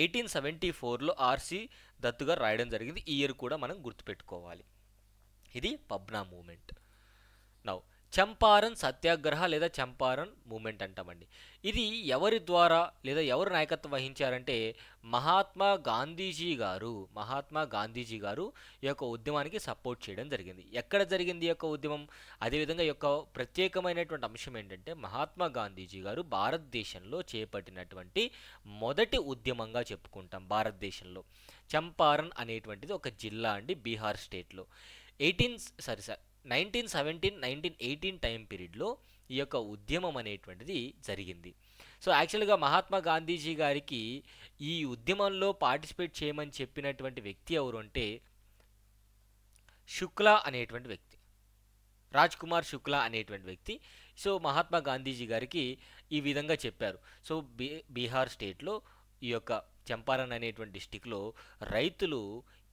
ఎయిటీన్ సెవెంటీ ఫోర్లో ఆర్సీ దత్తుగా రాయడం జరిగింది ఈ ఇయర్ కూడా మనం గుర్తుపెట్టుకోవాలి ఇది పబ్నా మూమెంట్ నౌ చంపారన్ సత్యాగ్రహ లేదా చంపారన్ మూమెంట్ అంటామండి ఇది ఎవరి ద్వారా లేదా ఎవరు నాయకత్వం వహించారంటే మహాత్మా గాంధీజీ గారు మహాత్మా గాంధీజీ గారు ఈ యొక్క ఉద్యమానికి సపోర్ట్ చేయడం జరిగింది ఎక్కడ జరిగింది ఈ యొక్క ఉద్యమం అదేవిధంగా యొక్క ప్రత్యేకమైనటువంటి అంశం ఏంటంటే మహాత్మా గాంధీజీ గారు భారతదేశంలో చేపట్టినటువంటి మొదటి ఉద్యమంగా చెప్పుకుంటాం భారతదేశంలో చంపారన్ అనేటువంటిది ఒక జిల్లా అండి బీహార్ స్టేట్లో eighteen sorry sir nineteen seventeen nineteen eighteen time పీరియడ్లో ఈ యొక్క ఉద్యమం అనేటువంటిది జరిగింది సో యాక్చువల్గా మహాత్మా గాంధీజీ గారికి ఈ ఉద్యమంలో పార్టిసిపేట్ చేయమని చెప్పినటువంటి వ్యక్తి ఎవరు అంటే శుక్లా అనేటువంటి వ్యక్తి రాజ్ కుమార్ శుక్లా అనేటువంటి వ్యక్తి సో మహాత్మా గాంధీజీ గారికి ఈ విధంగా చెప్పారు సో బీ బీహార్ స్టేట్లో ఈ యొక్క చంపారన్ అనేటువంటి డిస్టిక్లో రైతులు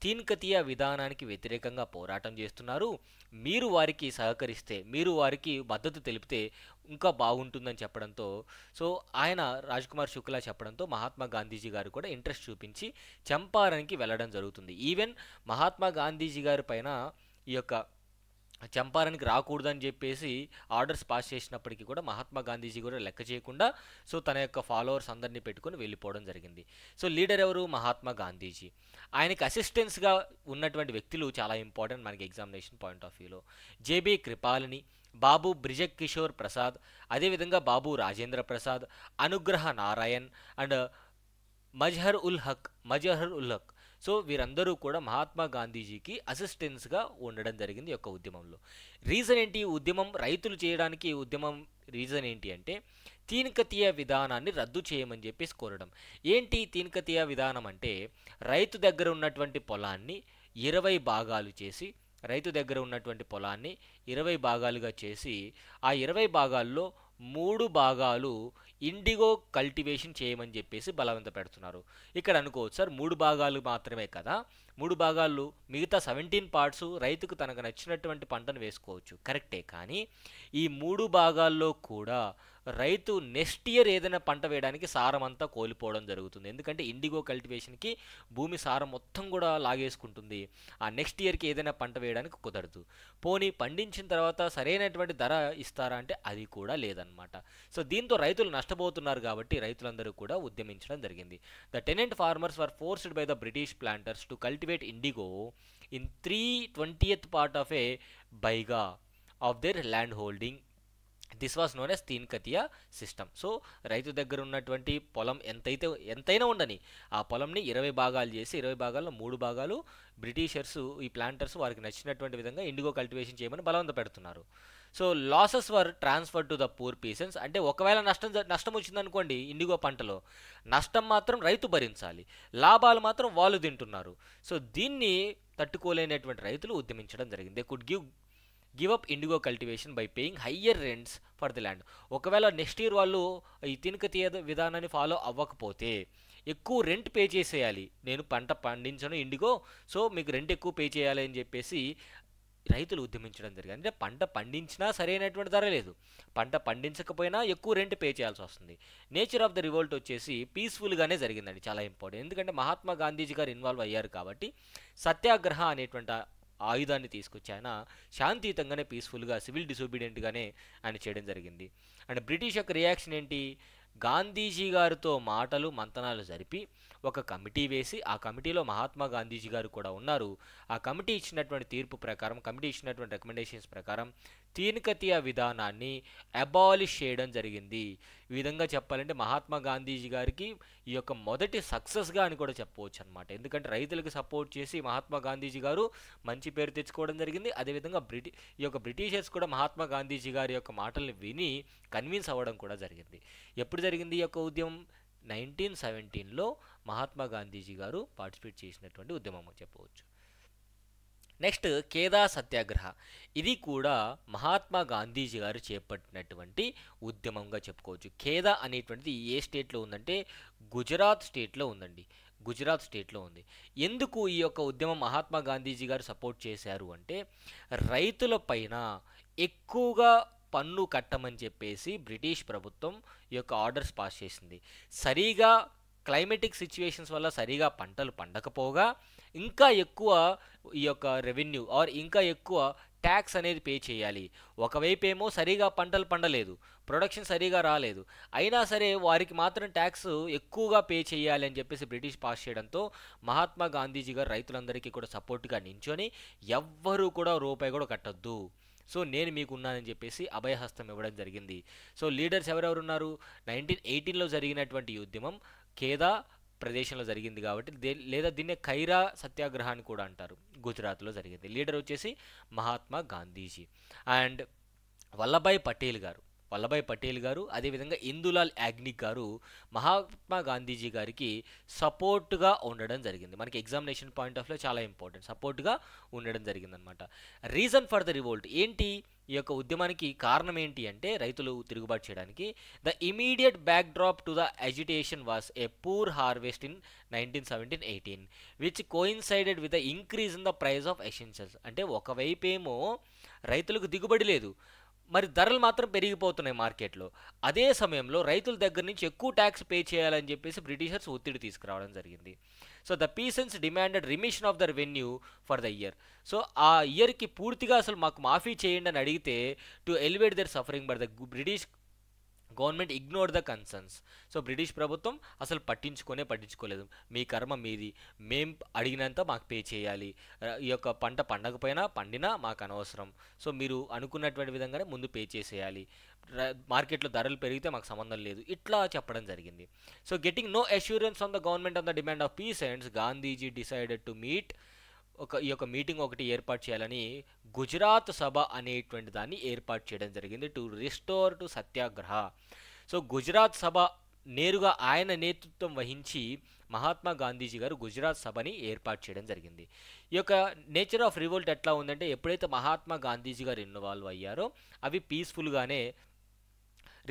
తీన్కతీయ విధానానికి వ్యతిరేకంగా పోరాటం చేస్తున్నారు మీరు వారికి సహకరిస్తే మీరు వారికి మద్దతు తెలిపితే ఇంకా బాగుంటుందని చెప్పడంతో సో ఆయన రాజ్ కుమార్ శుక్లా చెప్పడంతో మహాత్మా గాంధీజీ గారు కూడా ఇంట్రెస్ట్ చూపించి చంపారణ్కి వెళ్ళడం జరుగుతుంది ఈవెన్ మహాత్మా గాంధీజీ గారి పైన ఈ యొక్క చంపారనికి రాకూడదని చెప్పేసి ఆర్డర్స్ పాస్ చేసినప్పటికీ కూడా మహాత్మా గాంధీజీ కూడా లెక్క చేయకుండా సో తన యొక్క ఫాలోవర్స్ అందరినీ పెట్టుకుని వెళ్ళిపోవడం జరిగింది సో లీడర్ ఎవరు మహాత్మా గాంధీజీ ఆయనకి అసిస్టెన్స్గా ఉన్నటువంటి వ్యక్తులు చాలా ఇంపార్టెంట్ మనకి ఎగ్జామినేషన్ పాయింట్ ఆఫ్ వ్యూలో జేబీ కృపాలిని బాబు బ్రిజక్ కిషోర్ ప్రసాద్ అదేవిధంగా బాబు రాజేంద్ర ప్రసాద్ అనుగ్రహ నారాయణ్ అండ్ మజహర్ ఉల్ హక్ మజహర్ ఉల్ హక్ సో వీరందరూ కూడా మహాత్మా గాంధీజీకి అసిస్టెన్స్గా ఉండడం జరిగింది యొక్క ఉద్యమంలో రీజన్ ఏంటి ఉద్యమం రైతులు చేయడానికి ఈ ఉద్యమం రీజన్ ఏంటి అంటే తీనికతీయ విధానాన్ని రద్దు చేయమని చెప్పేసి కోరడం ఏంటి తీనికతీయ విధానం అంటే రైతు దగ్గర ఉన్నటువంటి పొలాన్ని ఇరవై భాగాలు చేసి రైతు దగ్గర ఉన్నటువంటి పొలాన్ని ఇరవై భాగాలుగా చేసి ఆ ఇరవై భాగాల్లో మూడు భాగాలు ఇండిగో కల్టివేషన్ చేయమని చెప్పేసి బలవంత పెడుతున్నారు ఇక్కడ అనుకోవచ్చు సార్ మూడు భాగాలు మాత్రమే కదా మూడు భాగాలు మిగతా సెవెంటీన్ పార్ట్స్ రైతుకు తనకు నచ్చినటువంటి పంటను వేసుకోవచ్చు కరెక్టే కానీ ఈ మూడు భాగాల్లో కూడా రైతు నెక్స్ట్ ఇయర్ ఏదైనా పంట వేయడానికి సారం అంతా కోల్పోవడం జరుగుతుంది ఎందుకంటే ఇండిగో కల్టివేషన్కి భూమి సారం మొత్తం కూడా లాగేసుకుంటుంది ఆ నెక్స్ట్ ఇయర్కి ఏదైనా పంట వేయడానికి కుదరదు పోనీ పండించిన తర్వాత సరైనటువంటి ధర ఇస్తారా అంటే అది కూడా లేదనమాట సో దీంతో రైతులు నష్టపోతున్నారు కాబట్టి రైతులందరూ కూడా ఉద్యమించడం జరిగింది the tenant farmers were forced by the British planters to cultivate indigo in three twentieth part of a bigha of their land holding this was known as tinkathia system so రైతు దగ్గర ఉన్నటువంటి పొలం ఎంతైతే ఎంతైనా ఉండని ఆ పొలంని ఇరవై భాగాలు చేసి ఇరవై భాగాల్లో మూడు భాగాలు బ్రిటిషర్స్ ఈ ప్లాంటర్స్ వారికి నచ్చినటువంటి విధంగా ఇండిగో కల్టివేషన్ చేయమని బలవంత పెడుతున్నారు so losses were transfer to the poor peasants అంటే ఒకవేళ నష్టం నష్టం వచ్చిందనుకోండి ఇండిగో పంటలో నష్టం మాత్రం రైతు భరించాలి లాభాలు మాత్రం వాళ్ళు తింటున్నారు సో దీన్ని తట్టుకోలేనటువంటి రైతులు ఉద్యమించడం జరిగింది they could give give up indigo cultivation by paying higher rents for the land ఒకవేళ నెక్స్ట్ ఇయర్ వాళ్ళు ఈ తినక తీయ విధానాన్ని ఫాలో అవ్వకపోతే ఎక్కువ రెంట్ పే చేసేయాలి నేను పంట పండించను ఇండిగో సో మీకు రెంట్ ఎక్కువ పే చేయాలి అని చెప్పేసి రైతులు ఉద్యమించడం జరిగింది అంటే పంట పండించినా సరైనటువంటి ధర లేదు పంట పండించకపోయినా ఎక్కువ రెంట్ పే చేయాల్సి వస్తుంది నేచర్ ఆఫ్ ద రివోల్ట్ వచ్చేసి పీస్ఫుల్గానే జరిగిందండి చాలా ఇంపార్టెంట్ ఎందుకంటే మహాత్మా గాంధీజీ గారు ఇన్వాల్వ్ అయ్యారు కాబట్టి సత్యాగ్రహ అనేటువంటి ఆయుధాన్ని తీసుకొచ్చి ఆయన శాంతియుతంగానే పీస్ఫుల్గా సివిల్ డిసోబీడియంట్గానే ఆయన చేయడం జరిగింది అండ్ బ్రిటిష్ యొక్క రియాక్షన్ ఏంటి గాంధీజీ గారితో మాటలు మంతనాలు జరిపి ఒక కమిటీ వేసి ఆ కమిటీలో మహాత్మా గాంధీజీ గారు కూడా ఉన్నారు ఆ కమిటీ ఇచ్చినటువంటి తీర్పు ప్రకారం కమిటీ ఇచ్చినటువంటి రికమెండేషన్స్ ప్రకారం తీనికతీయ విధానాన్ని అబాలిష్ చేయడం జరిగింది ఈ విధంగా చెప్పాలంటే మహాత్మా గాంధీజీ గారికి ఈ యొక్క మొదటి సక్సెస్గా అని కూడా చెప్పవచ్చు అనమాట ఎందుకంటే రైతులకు సపోర్ట్ చేసి మహాత్మా గాంధీజీ గారు మంచి పేరు తెచ్చుకోవడం జరిగింది అదేవిధంగా బ్రిటి ఈ యొక్క బ్రిటిషర్స్ కూడా మహాత్మా గాంధీజీ గారి యొక్క మాటల్ని విని కన్విన్స్ అవ్వడం కూడా జరిగింది ఎప్పుడు జరిగింది ఈ యొక్క ఉద్యమం నైన్టీన్ సెవెంటీన్లో మహాత్మా గాంధీజీ గారు పార్టిసిపేట్ చేసినటువంటి ఉద్యమం చెప్పవచ్చు నెక్స్ట్ కేదా సత్యాగ్రహ ఇది కూడా మహాత్మా గాంధీజీ గారు చేపట్టినటువంటి ఉద్యమంగా చెప్పుకోవచ్చు ఖేదా అనేటువంటిది ఏ స్టేట్లో ఉందంటే గుజరాత్ స్టేట్లో ఉందండి గుజరాత్ స్టేట్లో ఉంది ఎందుకు ఈ యొక్క ఉద్యమం మహాత్మా గాంధీజీ గారు సపోర్ట్ చేశారు అంటే రైతుల పైన ఎక్కువగా పన్ను కట్టమని చెప్పేసి బ్రిటిష్ ప్రభుత్వం యొక్క ఆర్డర్స్ పాస్ చేసింది సరిగా క్లైమేటిక్ సిచ్యువేషన్స్ వల్ల సరిగా పంటలు పండకపోగా ఇంకా ఎక్కువ ఈ యొక్క రెవెన్యూ ఆర్ ఇంకా ఎక్కువ ట్యాక్స్ అనేది పే చేయాలి ఒకవైపు ఏమో సరిగా పంటలు పండలేదు ప్రొడక్షన్ సరిగా రాలేదు అయినా సరే వారికి మాత్రం ట్యాక్స్ ఎక్కువగా పే చేయాలి అని చెప్పేసి బ్రిటిష్ పాస్ చేయడంతో మహాత్మా గాంధీజీ గారు రైతులందరికీ కూడా సపోర్ట్గా నించొని ఎవ్వరూ కూడా రూపాయి కూడా కట్టద్దు సో నేను మీకు ఉన్నానని చెప్పేసి అభయహస్తం ఇవ్వడం జరిగింది సో లీడర్స్ ఎవరెవరు ఉన్నారు నైన్టీన్ ఎయిటీన్లో జరిగినటువంటి ఉద్యమం కేదా ప్రదేశంలో జరిగింది కాబట్టి దే లేదా దీన్నే ఖైరా సత్యాగ్రహాన్ని కూడా అంటారు గుజరాత్లో జరిగింది లీడర్ వచ్చేసి మహాత్మా గాంధీజీ అండ్ వల్లభాయ్ పటేల్ గారు వల్లభాయ్ పటేల్ గారు అదేవిధంగా ఇందులాల్ యాగ్నిక్ గారు మహాత్మా గాంధీజీ గారికి సపోర్ట్గా ఉండడం జరిగింది మనకి ఎగ్జామినేషన్ పాయింట్ ఆఫ్లో చాలా ఇంపార్టెంట్ సపోర్ట్గా ఉండడం జరిగిందనమాట రీజన్ ఫర్ ద రివోల్ట్ ఏంటి ఈ యొక్క ఉద్యమానికి కారణం ఏంటి అంటే రైతులు తిరుగుబాటు చేయడానికి the immediate backdrop to the agitation was a poor harvest in nineteen seventeen eighteen which coincided with the increase in the price of essentials అంటే ఒకవైపేమో రైతులకు దిగుబడి లేదు మరి ధరలు మాత్రం పెరిగిపోతున్నాయి మార్కెట్లో అదే సమయంలో రైతుల దగ్గర నుంచి ఎక్కువ ట్యాక్స్ పే చేయాలని చెప్పేసి బ్రిటిషర్స్ ఒత్తిడి తీసుకురావడం జరిగింది so the peasants demanded remission of the revenue for the year so ఆ ఇయర్కి పూర్తిగా అసలు మాకు మాఫీ చేయండి అని అడిగితే to elevate their suffering but the British government ignore the concerns so British ప్రభుత్వం అసలు పట్టించుకునే పట్టించుకోలేదు మీ కర్మ మీది మేం అడిగినంత మాకు పే చేయాలి ఈ యొక్క పంట పండకపోయినా పండినా మాకు అనవసరం సో మీరు అనుకున్నటువంటి విధంగానే ముందు పే చేసేయాలి మార్కెట్లో ధరలు పెరిగితే మాకు సంబంధం లేదు ఇట్లా చెప్పడం జరిగింది so getting no assurance on the government on the demand of peasants Gandhiji decided to meet ఒక ఈ యొక్క మీటింగ్ ఒకటి ఏర్పాటు చేయాలని గుజరాత్ సభ అనేటువంటి దాన్ని ఏర్పాటు చేయడం జరిగింది to restore to satyagraha so Gujarat Sabha నేరుగా ఆయన నేతృత్వం వహించి మహాత్మా గాంధీజీ గారు గుజరాత్ సభని ఏర్పాటు చేయడం జరిగింది ఈ యొక్క నేచర్ ఆఫ్ రివోల్ట్ ఎట్లా ఉందంటే ఎప్పుడైతే మహాత్మా గాంధీజీ గారు ఇన్వాల్వ్ అయ్యారో అవి పీస్ఫుల్గానే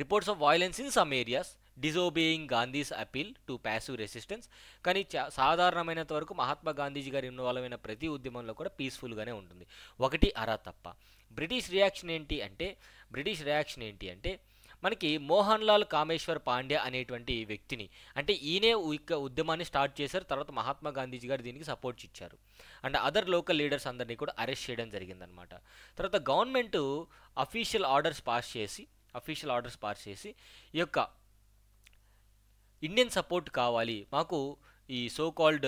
reports of violence in some areas disobeying Gandhi's appeal to passive resistance కానీ సాధారణమైనంత వరకు మహాత్మా గాంధీజీ గారు ఇన్వాల్వ్ అయిన ప్రతి ఉద్యమంలో కూడా పీస్ఫుల్గానే ఉంటుంది ఒకటి అరా తప్ప బ్రిటిష్ రియాక్షన్ ఏంటి అంటే బ్రిటిష్ రియాక్షన్ ఏంటి అంటే మనకి మోహన్ లాల్ కామేశ్వర్ పాండ్య అనేటువంటి వ్యక్తిని అంటే ఈయనే ఉద్యమాన్ని స్టార్ట్ చేశారు తర్వాత మహాత్మా గాంధీజీ గారు దీనికి సపోర్ట్స్ ఇచ్చారు అండ్ అదర్ లోకల్ లీడర్స్ అందరినీ కూడా అరెస్ట్ చేయడం జరిగిందనమాట తర్వాత గవర్నమెంట్ అఫీషియల్ ఆర్డర్స్ పాస్ చేసి అఫీషియల్ ఆర్డర్స్ పాస్ చేసి ఈ యొక్క ఇండియన్ సపోర్ట్ కావాలి మాకు ఈ సో కాల్డ్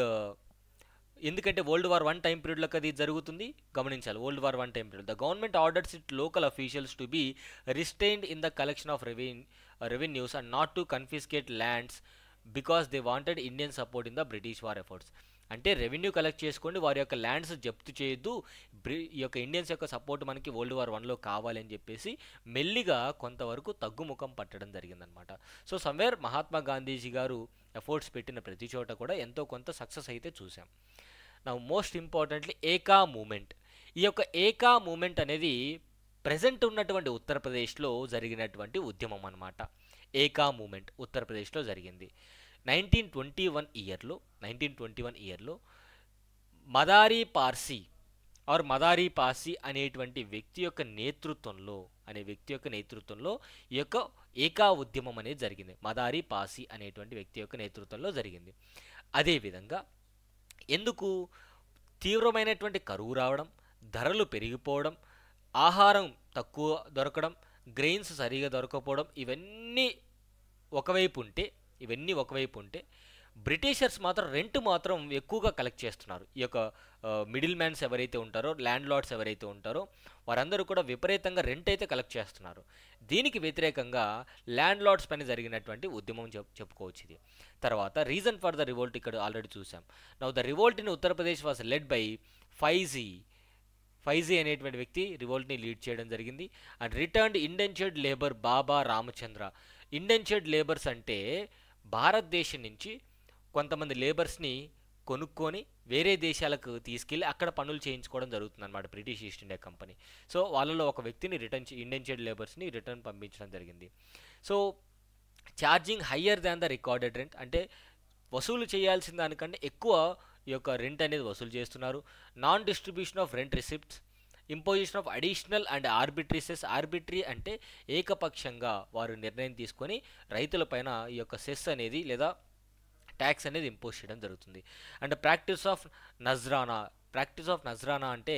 ఎందుకంటే వరల్డ్ వార్ వన్ టైం పీరియడ్లోకి అది జరుగుతుంది గమనించాలి world war one time period the government orders it local officials to be restrained in the collection of revenue revenues and not to confiscate lands because they wanted Indian support in the British war efforts అంటే revenue collect చేసుకోండి వారి యొక్క lands జప్తు చేయొద్దు ఈ యొక్క Indians యొక్క support మనకి వరల్డ్ వార్ వన్లో కావాలని చెప్పేసి మెల్లిగా కొంతవరకు తగ్గుముఖం పట్టడం జరిగిందనమాట సో సమ్వేర్ మహాత్మా గాంధీజీ గారు ఎఫోర్ట్స్ పెట్టిన ప్రతి చోట కూడా ఎంతో కొంత సక్సెస్ అయితే చూసాం నా మోస్ట్ ఇంపార్టెంట్లీ ఏకా మూమెంట్ ఈ యొక్క ఏకా మూమెంట్ అనేది ప్రజెంట్ ఉన్నటువంటి ఉత్తరప్రదేశ్లో జరిగినటువంటి ఉద్యమం అనమాట ఏకా మూమెంట్ ఉత్తరప్రదేశ్లో జరిగింది నైన్టీన్ ట్వంటీ వన్ ఇయర్లో నైన్టీన్ ట్వంటీ వన్ ఇయర్లో మదారీ పార్సీ ఆర్ మదారీ పార్సీ అనేటువంటి వ్యక్తి యొక్క నేతృత్వంలో అనే వ్యక్తి యొక్క నేతృత్వంలో ఈ యొక్క ఏకా ఉద్యమం అనేది జరిగింది మదారీ పాసి అనేటువంటి వ్యక్తి యొక్క నేతృత్వంలో జరిగింది అదేవిధంగా ఎందుకు తీవ్రమైనటువంటి కరువు రావడం ధరలు పెరిగిపోవడం ఆహారం తక్కువ దొరకడం గ్రెయిన్స్ సరిగా దొరకపోవడం ఇవన్నీ ఒకవైపు ఉంటే ఇవన్నీ ఒకవైపు ఉంటే బ్రిటిషర్స్ మాత్రం రెంట్ మాత్రం ఎక్కువగా కలెక్ట్ చేస్తున్నారు ఈ యొక్క మిడిల్ మ్యాన్స్ ఎవరైతే ఉంటారో ల్యాండ్ లార్డ్స్ ఎవరైతే ఉంటారో వారందరూ కూడా విపరీతంగా రెంట్ అయితే కలెక్ట్ చేస్తున్నారు దీనికి వ్యతిరేకంగా ల్యాండ్ లార్డ్స్ పైన జరిగినటువంటి ఉద్యమం చెప్పుకోవచ్చు ఇది తర్వాత రీజన్ ఫర్ ద రివోల్ట్ ఇక్కడ ఆల్రెడీ చూసాం now the revolt in Uttar Pradesh was led by ఫైజీ ఫైజీ అనేటువంటి వ్యక్తి రివోల్ట్ని లీడ్ చేయడం జరిగింది and returned ఇండెన్షర్డ్ labour Baba Ramachandra ఇండెన్షర్డ్ labours అంటే భారతదేశం నుంచి కొంతమంది లేబర్స్ని కొనుక్కొని వేరే దేశాలకు తీసుకెళ్ళి అక్కడ పనులు చేయించుకోవడం జరుగుతుంది అనమాట British East India Company so వాళ్ళలో ఒక వ్యక్తిని రిటర్న్ ఇండియన్ లేబర్స్ని రిటర్న్ పంపించడం జరిగింది so charging higher than the recorded rent అంటే వసూలు చేయాల్సిన దానికంటే ఎక్కువ ఈ యొక్క రెంట్ అనేది వసూలు చేస్తున్నారు non distribution of rent receipts imposition of additional and arbitrary cess arbitrary అంటే ఏకపక్షంగా వారు నిర్ణయం తీసుకొని రైతులపైన ఈ యొక్క సెస్ అనేది లేదా ట్యాక్స్ అనేది ఇంపోజ్ చేయడం జరుగుతుంది and practice of nazrana practice of nazrana అంటే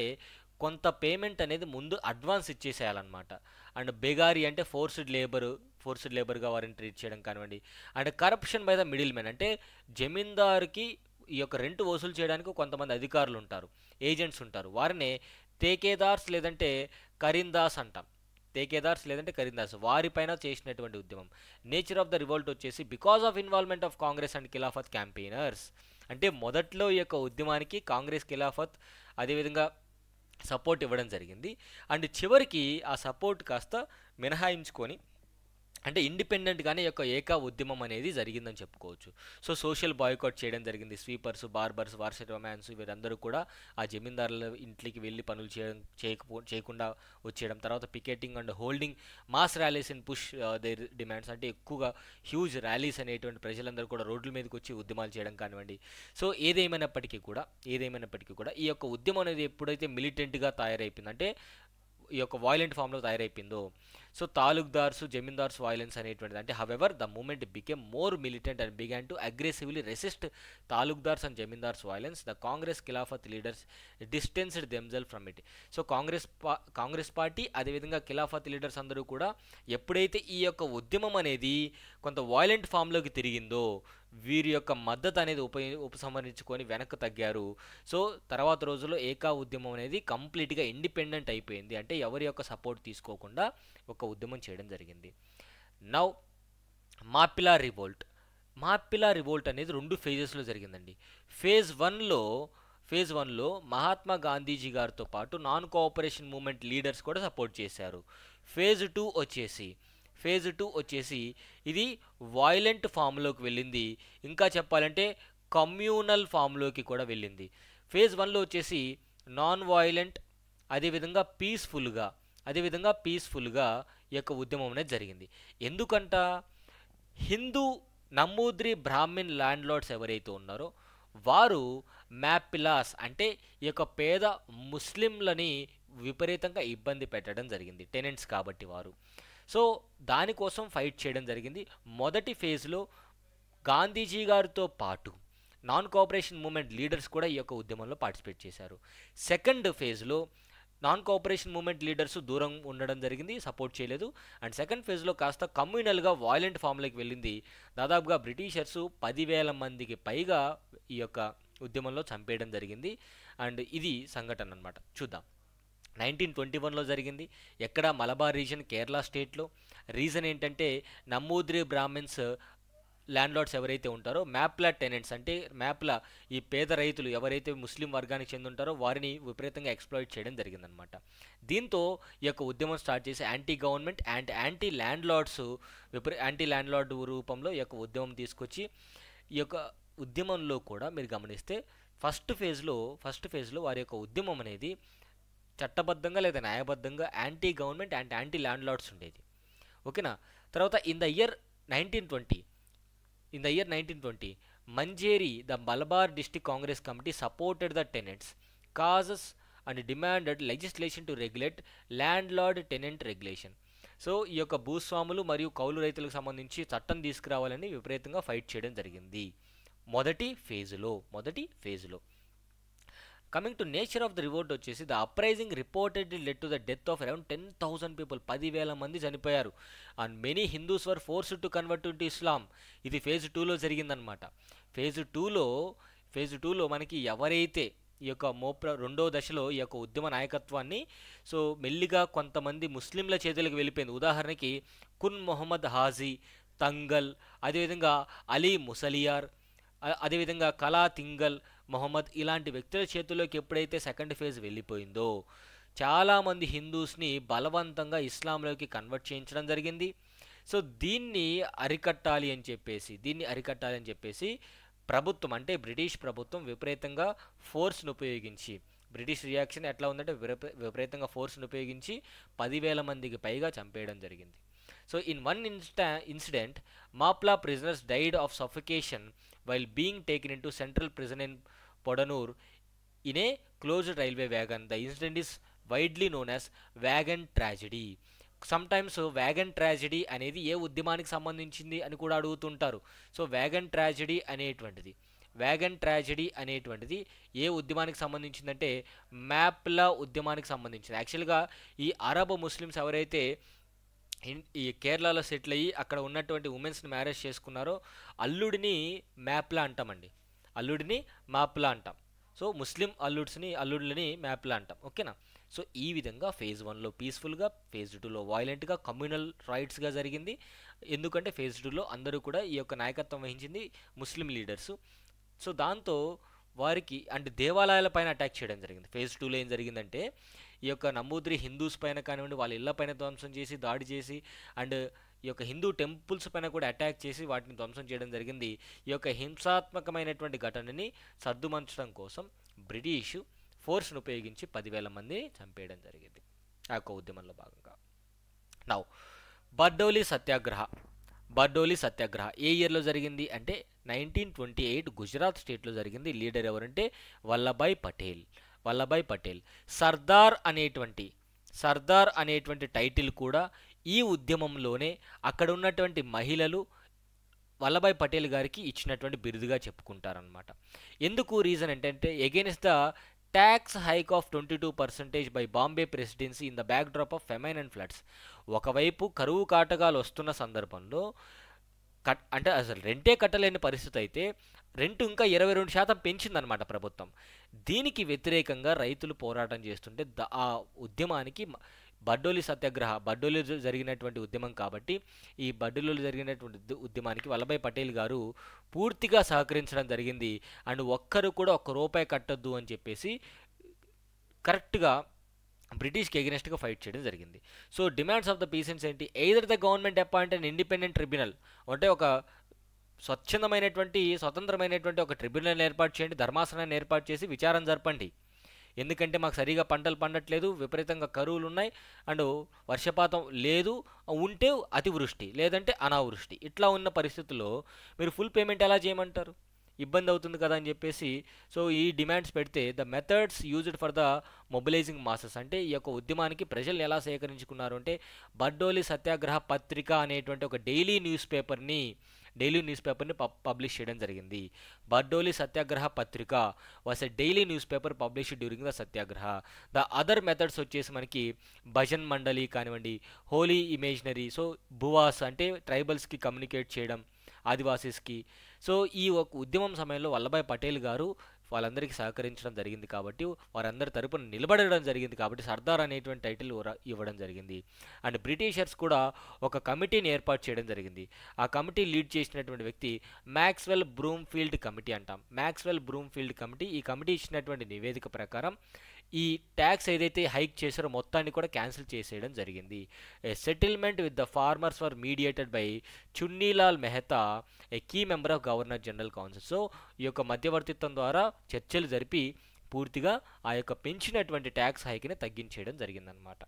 కొంత పేమెంట్ అనేది ముందు అడ్వాన్స్ ఇచ్చేసేయాలన్నమాట అండ్ బెగారీ అంటే ఫోర్స్డ్ లేబర్ ఫోర్స్డ్ లేబర్గా వారిని ట్రీట్ చేయడం కానివ్వండి and corruption by the middle man అంటే జమీందారుకి ఈ యొక్క రెంట్ వసూలు చేయడానికి కొంతమంది అధికారులు ఉంటారు ఏజెంట్స్ ఉంటారు వారినే తేకేదార్స్ లేదంటే కరీందాస్ అంటాం తేకేదార్స్ లేదంటే కరీందాస్ వారిపైన చేసినటువంటి ఉద్యమం నేచర్ ఆఫ్ ద రివోల్ట్ వచ్చేసి because of involvement of Congress and Khilafat campaigners అంటే మొదట్లో ఈ యొక్క ఉద్యమానికి కాంగ్రెస్ ఖిలాఫత్ అదేవిధంగా సపోర్ట్ ఇవ్వడం జరిగింది అండ్ చివరికి ఆ సపోర్ట్ కాస్త మినహాయించుకొని అంటే ఇండిపెండెంట్గానే యొక్క ఏకా ఉద్యమం అనేది జరిగిందని చెప్పుకోవచ్చు సో సోషల్ బాయ్కాట్ చేయడం జరిగింది స్వీపర్స్ బార్బర్స్ వార్షిక మ్యాన్స్ వీరందరూ కూడా ఆ జమీందారుల ఇంట్లోకి వెళ్ళి పనులు చేయడం చేయకపో చేయకుండా వచ్చేయడం తర్వాత picketing and holding mass rallies in push their demands అంటే ఎక్కువగా హ్యూజ్ ర్యాలీస్ అనేటువంటి ప్రజలందరూ కూడా రోడ్ల మీదకి వచ్చి ఉద్యమాలు చేయడం కానివ్వండి సో ఏదేమైనప్పటికీ కూడా ఏదేమైనప్పటికీ కూడా ఈ యొక్క ఉద్యమం అనేది ఎప్పుడైతే మిలిటెంట్గా తయారైపోయింది అంటే ఈ యొక్క వాయిలెంట్ ఫామ్లో తయారైపోయిందో సో తాలూక్దార్స్ జమీందార్స్ వాయిలెన్స్ అనేటువంటిది అంటే however the movement became more militant and began to aggressively resist taluqdars and zamindars violence the Congress Khilafat leaders distanced themselves from it so Congress పా కాంగ్రెస్ పార్టీ అదేవిధంగా ఖిలాఫత్ లీడర్స్ అందరూ కూడా ఎప్పుడైతే ఈ యొక్క ఉద్యమం అనేది కొంత వాయిలెంట్ ఫామ్లోకి తిరిగిందో వీరి యొక్క మద్దతు అనేది ఉప ఉపసంహరించుకొని వెనక్కి తగ్గారు సో తర్వాత రోజుల్లో ఏకా ఉద్యమం అనేది కంప్లీట్గా ఇండిపెండెంట్ అయిపోయింది అంటే ఎవరి యొక్క సపోర్ట్ తీసుకోకుండా ఒక ఉద్యమం చేయడం జరిగింది now Mappila revolt Mappila revolt అనేది రెండు ఫేజెస్లో జరిగిందండి ఫేజ్ వన్లో ఫేజ్ వన్లో మహాత్మా గాంధీజీ గారితో పాటు నాన్ కోఆపరేషన్ మూమెంట్ లీడర్స్ కూడా సపోర్ట్ చేశారు ఫేజ్ టూ వచ్చేసి ఫేజ్ టూ వచ్చేసి ఇది వాయిలెంట్ ఫామ్లోకి వెళ్ళింది ఇంకా చెప్పాలంటే కమ్యూనల్ ఫామ్లోకి కూడా వెళ్ళింది ఫేజ్ వన్లో వచ్చేసి నాన్ వాయిలెంట్ అదేవిధంగా పీస్ఫుల్గా అదేవిధంగా పీస్ఫుల్గా ఈ యొక్క ఉద్యమం అనేది జరిగింది ఎందుకంట హిందూ నమూద్రి బ్రాహ్మిన్ ల్యాండ్ లార్డ్స్ ఎవరైతే ఉన్నారో వారు మ్యాపిలాస్ అంటే ఈ యొక్క పేద ముస్లింలని విపరీతంగా ఇబ్బంది పెట్టడం జరిగింది టెనెంట్స్ కాబట్టి వారు సో దానికోసం ఫైట్ చేయడం జరిగింది మొదటి ఫేజ్లో గాంధీజీ గారితో పాటు నాన్ కోఆపరేషన్ మూమెంట్ లీడర్స్ కూడా ఈ యొక్క ఉద్యమంలో పార్టిసిపేట్ చేశారు సెకండ్ ఫేజ్లో నాన్ కోఆపరేషన్ మూమెంట్ లీడర్స్ దూరం ఉండడం జరిగింది సపోర్ట్ చేయలేదు అండ్ సెకండ్ ఫేజ్లో కాస్త కమ్యూనల్గా వాయిలెంట్ ఫామ్లోకి వెళ్ళింది దాదాపుగా బ్రిటిషర్స్ పదివేల మందికి పైగా ఈ యొక్క ఉద్యమంలో చంపేయడం జరిగింది అండ్ ఇది సంఘటన అనమాట చూద్దాం నైన్టీన్ ట్వంటీ వన్లో జరిగింది ఎక్కడ మలబార్ రీజన్ కేరళ స్టేట్లో రీజన్ ఏంటంటే నమ్మూద్రి బ్రాహ్మిన్స్ ల్యాండ్ లార్డ్స్ ఎవరైతే ఉంటారో మ్యాప్ల టెనెంట్స్ అంటే మ్యాప్ల ఈ పేద రైతులు ఎవరైతే ముస్లిం వర్గానికి చెంది ఉంటారో వారిని విపరీతంగా ఎక్స్ప్లాయిట్ చేయడం జరిగిందనమాట దీంతో ఈ యొక్క ఉద్యమం స్టార్ట్ చేసి anti government and anti landlords విపరీ యాంటీ ల్యాండ్ లార్డ్ రూపంలో ఈ యొక్క ఉద్యమం తీసుకొచ్చి ఈ యొక్క ఉద్యమంలో కూడా మీరు గమనిస్తే ఫస్ట్ ఫేజ్లో ఫస్ట్ ఫేజ్లో వారి యొక్క ఉద్యమం అనేది చట్టబద్ధంగా లేదా న్యాయబద్ధంగా anti government and anti landlords ఉండేది ఓకేనా తర్వాత in the year nineteen twenty in the year nineteen twenty Manjeri the Malabar district Congress committee supported the tenants causes and demanded legislation to regulate landlord tenant regulation so ఈ యొక్క భూస్వాములు మరియు కౌలు రైతులకు సంబంధించి చట్టం తీసుకురావాలని విపరీతంగా ఫైట్ చేయడం జరిగింది మొదటి ఫేజులో మొదటి ఫేజులో coming to nature of the revolt వచ్చేసి the uprising reported led to the death of around ten thousand people పదివేల మంది చనిపోయారు and many Hindus were forced to convert to Islam ఇది ఫేజ్ టూలో జరిగిందనమాట ఫేజ్ టూలో ఫేజ్ టూలో మనకి ఎవరైతే ఈ యొక్క మోప్ర రెండో దశలో ఈ యొక్క ఉద్యమ నాయకత్వాన్ని సో మెల్లిగా కొంతమంది ముస్లింల చేతులకు వెళ్ళిపోయింది ఉదాహరణకి కున్ మొహమ్మద్ హాజీ తంగల్ అదేవిధంగా అలీ ముసలియార్ అదేవిధంగా కళా తింగల్ మొహమ్మద్ ఇలాంటి వ్యక్తుల చేతుల్లోకి ఎప్పుడైతే సెకండ్ ఫేజ్ వెళ్ళిపోయిందో చాలామంది హిందూస్ని బలవంతంగా ఇస్లాంలోకి కన్వర్ట్ చేయించడం జరిగింది సో దీన్ని అరికట్టాలి అని చెప్పేసి దీన్ని అరికట్టాలి అని చెప్పేసి ప్రభుత్వం అంటే బ్రిటిష్ ప్రభుత్వం విపరీతంగా ఫోర్స్ను ఉపయోగించి బ్రిటిష్ రియాక్షన్ ఎట్లా ఉందంటే విపరీతంగా ఫోర్స్ను ఉపయోగించి పదివేల మందికి పైగా చంపేయడం జరిగింది సో వన్ ఇన్స్టా incident Moplah prisoners died of suffocation while being being in to central prison in Podanur in a closed railway wagon the incident is widely known as wagon tragedy times wagon tragedy అనేది ఏ ఉద్యమానికి సంబంధించింది అని కూడా అడుగుతుంటారు so wagon tragedy అనేటువంటిది wagon tragedy అనేటువంటిది ఏ ఉద్యమానికి సంబంధించిందంటే మ్యాప్ల ఉద్యమానికి సంబంధించింది యాక్చువల్గా ఈ అరబ్ ముస్లిమ్స్ ఎవరైతే ఈ కేరళలో సెటిల్ అయ్యి అక్కడ ఉన్నటువంటి ఉమెన్స్ని మ్యారేజ్ చేసుకున్నారో అల్లుడిని మ్యాప్లా అంటామండి అల్లుడిని మ్యాప్లా అంటాం సో ముస్లిం అల్లుడ్స్ని అల్లుడిని మ్యాప్లా అంటాం ఓకేనా సో ఈ విధంగా ఫేజ్ వన్లో పీస్ఫుల్గా ఫేజ్ టూలో వాయిలెంట్గా కమ్యూనల్ రైట్స్గా జరిగింది ఎందుకంటే ఫేజ్ టూలో అందరూ కూడా ఈ యొక్క నాయకత్వం వహించింది ముస్లిం లీడర్స్ సో దాంతో వారికి అంటే పైన అటాక్ చేయడం జరిగింది ఫేజ్ టూలో ఏం జరిగిందంటే ఈ యొక్క నమూద్రి హిందూస్ పైన కానివ్వండి వాళ్ళ ఇళ్ల పైన ధ్వంసం చేసి దాడి చేసి అండ్ ఈ యొక్క హిందూ టెంపుల్స్ పైన కూడా అటాక్ చేసి వాటిని ధ్వంసం చేయడం జరిగింది ఈ యొక్క హింసాత్మకమైనటువంటి ఘటనని సర్దుమంచడం కోసం బ్రిటిష్ ఫోర్స్ను ఉపయోగించి పదివేల మందిని చంపేయడం జరిగింది ఆ యొక్క ఉద్యమంలో భాగంగా నౌ బర్డోలీ సత్యాగ్రహ బర్డోలీ సత్యాగ్రహ ఏ ఇయర్లో జరిగింది అంటే నైన్టీన్ ట్వంటీ ఎయిట్ గుజరాత్ స్టేట్లో జరిగింది లీడర్ ఎవరంటే వల్లభాయ్ పటేల్ వల్లభాయ్ పటేల్ సర్దార్ అనేటువంటి సర్దార్ అనేటువంటి టైటిల్ కూడా ఈ ఉద్యమంలోనే అక్కడ ఉన్నటువంటి మహిళలు వల్లభాయ్ పటేల్ గారికి ఇచ్చినటువంటి బిరుదుగా చెప్పుకుంటారనమాట ఎందుకు రీజన్ ఏంటంటే against the tax hike of twenty two percentage by Bombay presidency in the backdrop of famine and floods ఒకవైపు కరువు కాటకాలు వస్తున్న సందర్భంలో కట్ అంటే అసలు రెంటే కట్టలేని పరిస్థితి అయితే రెంటు ఇంకా ఇరవై రెండు శాతం పెంచిందనమాట ప్రభుత్వం దీనికి వ్యతిరేకంగా రైతులు పోరాటం చేస్తుంటే ఆ ఉద్యమానికి బడ్డోలి సత్యాగ్రహ బడ్డోలి జరిగినటువంటి ఉద్యమం కాబట్టి ఈ బడ్డోలు జరిగినటువంటి ఉద్యమానికి వల్లభాయ్ పటేల్ గారు పూర్తిగా సహకరించడం జరిగింది అండ్ ఒక్కరు కూడా ఒక్క రూపాయి కట్టొద్దు అని చెప్పేసి కరెక్ట్గా బ్రిటిష్కి ఎగెనెస్ట్గా ఫైట్ చేయడం జరిగింది so demands of the peasants ఏంటి either the government appoint and independent tribunal అంటే ఒక స్వచ్ఛందమైనటువంటి స్వతంత్రమైనటువంటి ఒక ట్రిబ్యునల్ ఏర్పాటు చేయండి ధర్మాసనాన్ని ఏర్పాటు చేసి విచారం జరపండి ఎందుకంటే మాకు సరిగా పంటలు పండట్లేదు విపరీతంగా కరువులు ఉన్నాయి అండ్ వర్షపాతం లేదు ఉంటే అతివృష్టి లేదంటే అనావృష్టి ఇట్లా ఉన్న పరిస్థితుల్లో మీరు ఫుల్ పేమెంట్ ఎలా చేయమంటారు ఇబ్బంది అవుతుంది కదా అని చెప్పేసి సో ఈ డిమాండ్స్ పెడితే the methods used for the mobilising masses అంటే ఈ యొక్క ఉద్యమానికి ప్రజలు ఎలా సేకరించుకున్నారు అంటే బర్డోలి సత్యాగ్రహ పత్రిక అనేటువంటి ఒక డైలీ న్యూస్ పేపర్ని డైలీ న్యూస్ పేపర్ని పబ్లిష్ చేయడం జరిగింది Bardoli Satyagraha Patrika was a daily newspaper publish during the satyagraha the other methods వచ్చేసి మనకి భజన్ మండలి కానివ్వండి హోలీ ఇమేజినరీ సో భువాస్ అంటే ట్రైబల్స్కి కమ్యూనికేట్ చేయడం ఆదివాసీస్కి సో ఈ ఒక ఉద్యమం సమయంలో వల్లభాయ్ పటేల్ గారు వాళ్ళందరికీ సహకరించడం జరిగింది కాబట్టి వారందరి తరపున నిలబడడం జరిగింది కాబట్టి సర్దార్ అనేటువంటి టైటిల్ ఇవ్వడం జరిగింది అండ్ బ్రిటిషర్స్ కూడా ఒక కమిటీని ఏర్పాటు చేయడం జరిగింది ఆ కమిటీ లీడ్ చేసినటువంటి వ్యక్తి మ్యాక్స్వెల్ బ్రూమ్ఫీల్డ్ కమిటీ అంటాం మ్యాక్స్వెల్ బ్రూమ్ఫీల్డ్ కమిటీ ఈ కమిటీ ఇచ్చినటువంటి నివేదిక ప్రకారం ఈ ట్యాక్స్ ఏదైతే హైక్ చేశారో మొత్తాన్ని కూడా క్యాన్సిల్ చేసేయడం జరిగింది a settlement with the farmers for mediated by Chunilal Mehta a key member of governor general council so ఈ యొక్క మధ్యవర్తిత్వం ద్వారా చర్చలు జరిపి పూర్తిగా ఆ యొక్క పెంచినటువంటి ట్యాక్స్ హైక్ని తగ్గించేయడం జరిగిందనమాట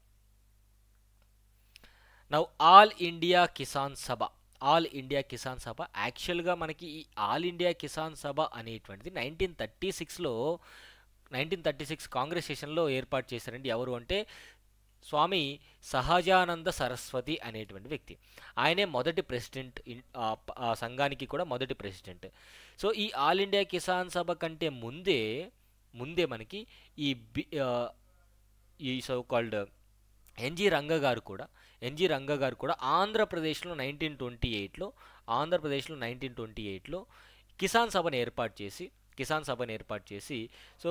నవ్ ఆల్ ఇండియా కిసాన్ సభ ఆల్ ఇండియా కిసాన్ సభ యాక్చువల్గా మనకి ఈ ఆల్ ఇండియా కిసాన్ సభ అనేటువంటిది నైన్టీన్ థర్టీ సిక్స్లో నైన్టీన్ థర్టీ సిక్స్ కాంగ్రెస్ సెషన్లో ఏర్పాటు చేశారండి ఎవరు అంటే స్వామి సహజానంద సరస్వతి అనేటువంటి వ్యక్తి ఆయనే మొదటి ప్రెసిడెంట్ సంఘానికి కూడా మొదటి ప్రెసిడెంట్ సో ఈ ఆల్ ఇండియా కిసాన్ సభ కంటే ముందే ముందే మనకి ఈ బి ఈ సో కాల్డ్ ఎన్జి రంగ గారు కూడా ఎన్జి రంగ గారు కూడా ఆంధ్రప్రదేశ్లో నైన్టీన్ ట్వంటీ ఎయిట్లో ఆంధ్రప్రదేశ్లో నైన్టీన్ ట్వంటీ ఎయిట్లో కిసాన్ సభను ఏర్పాటు చేసి కిసాన్ సభను ఏర్పాటు చేసి సో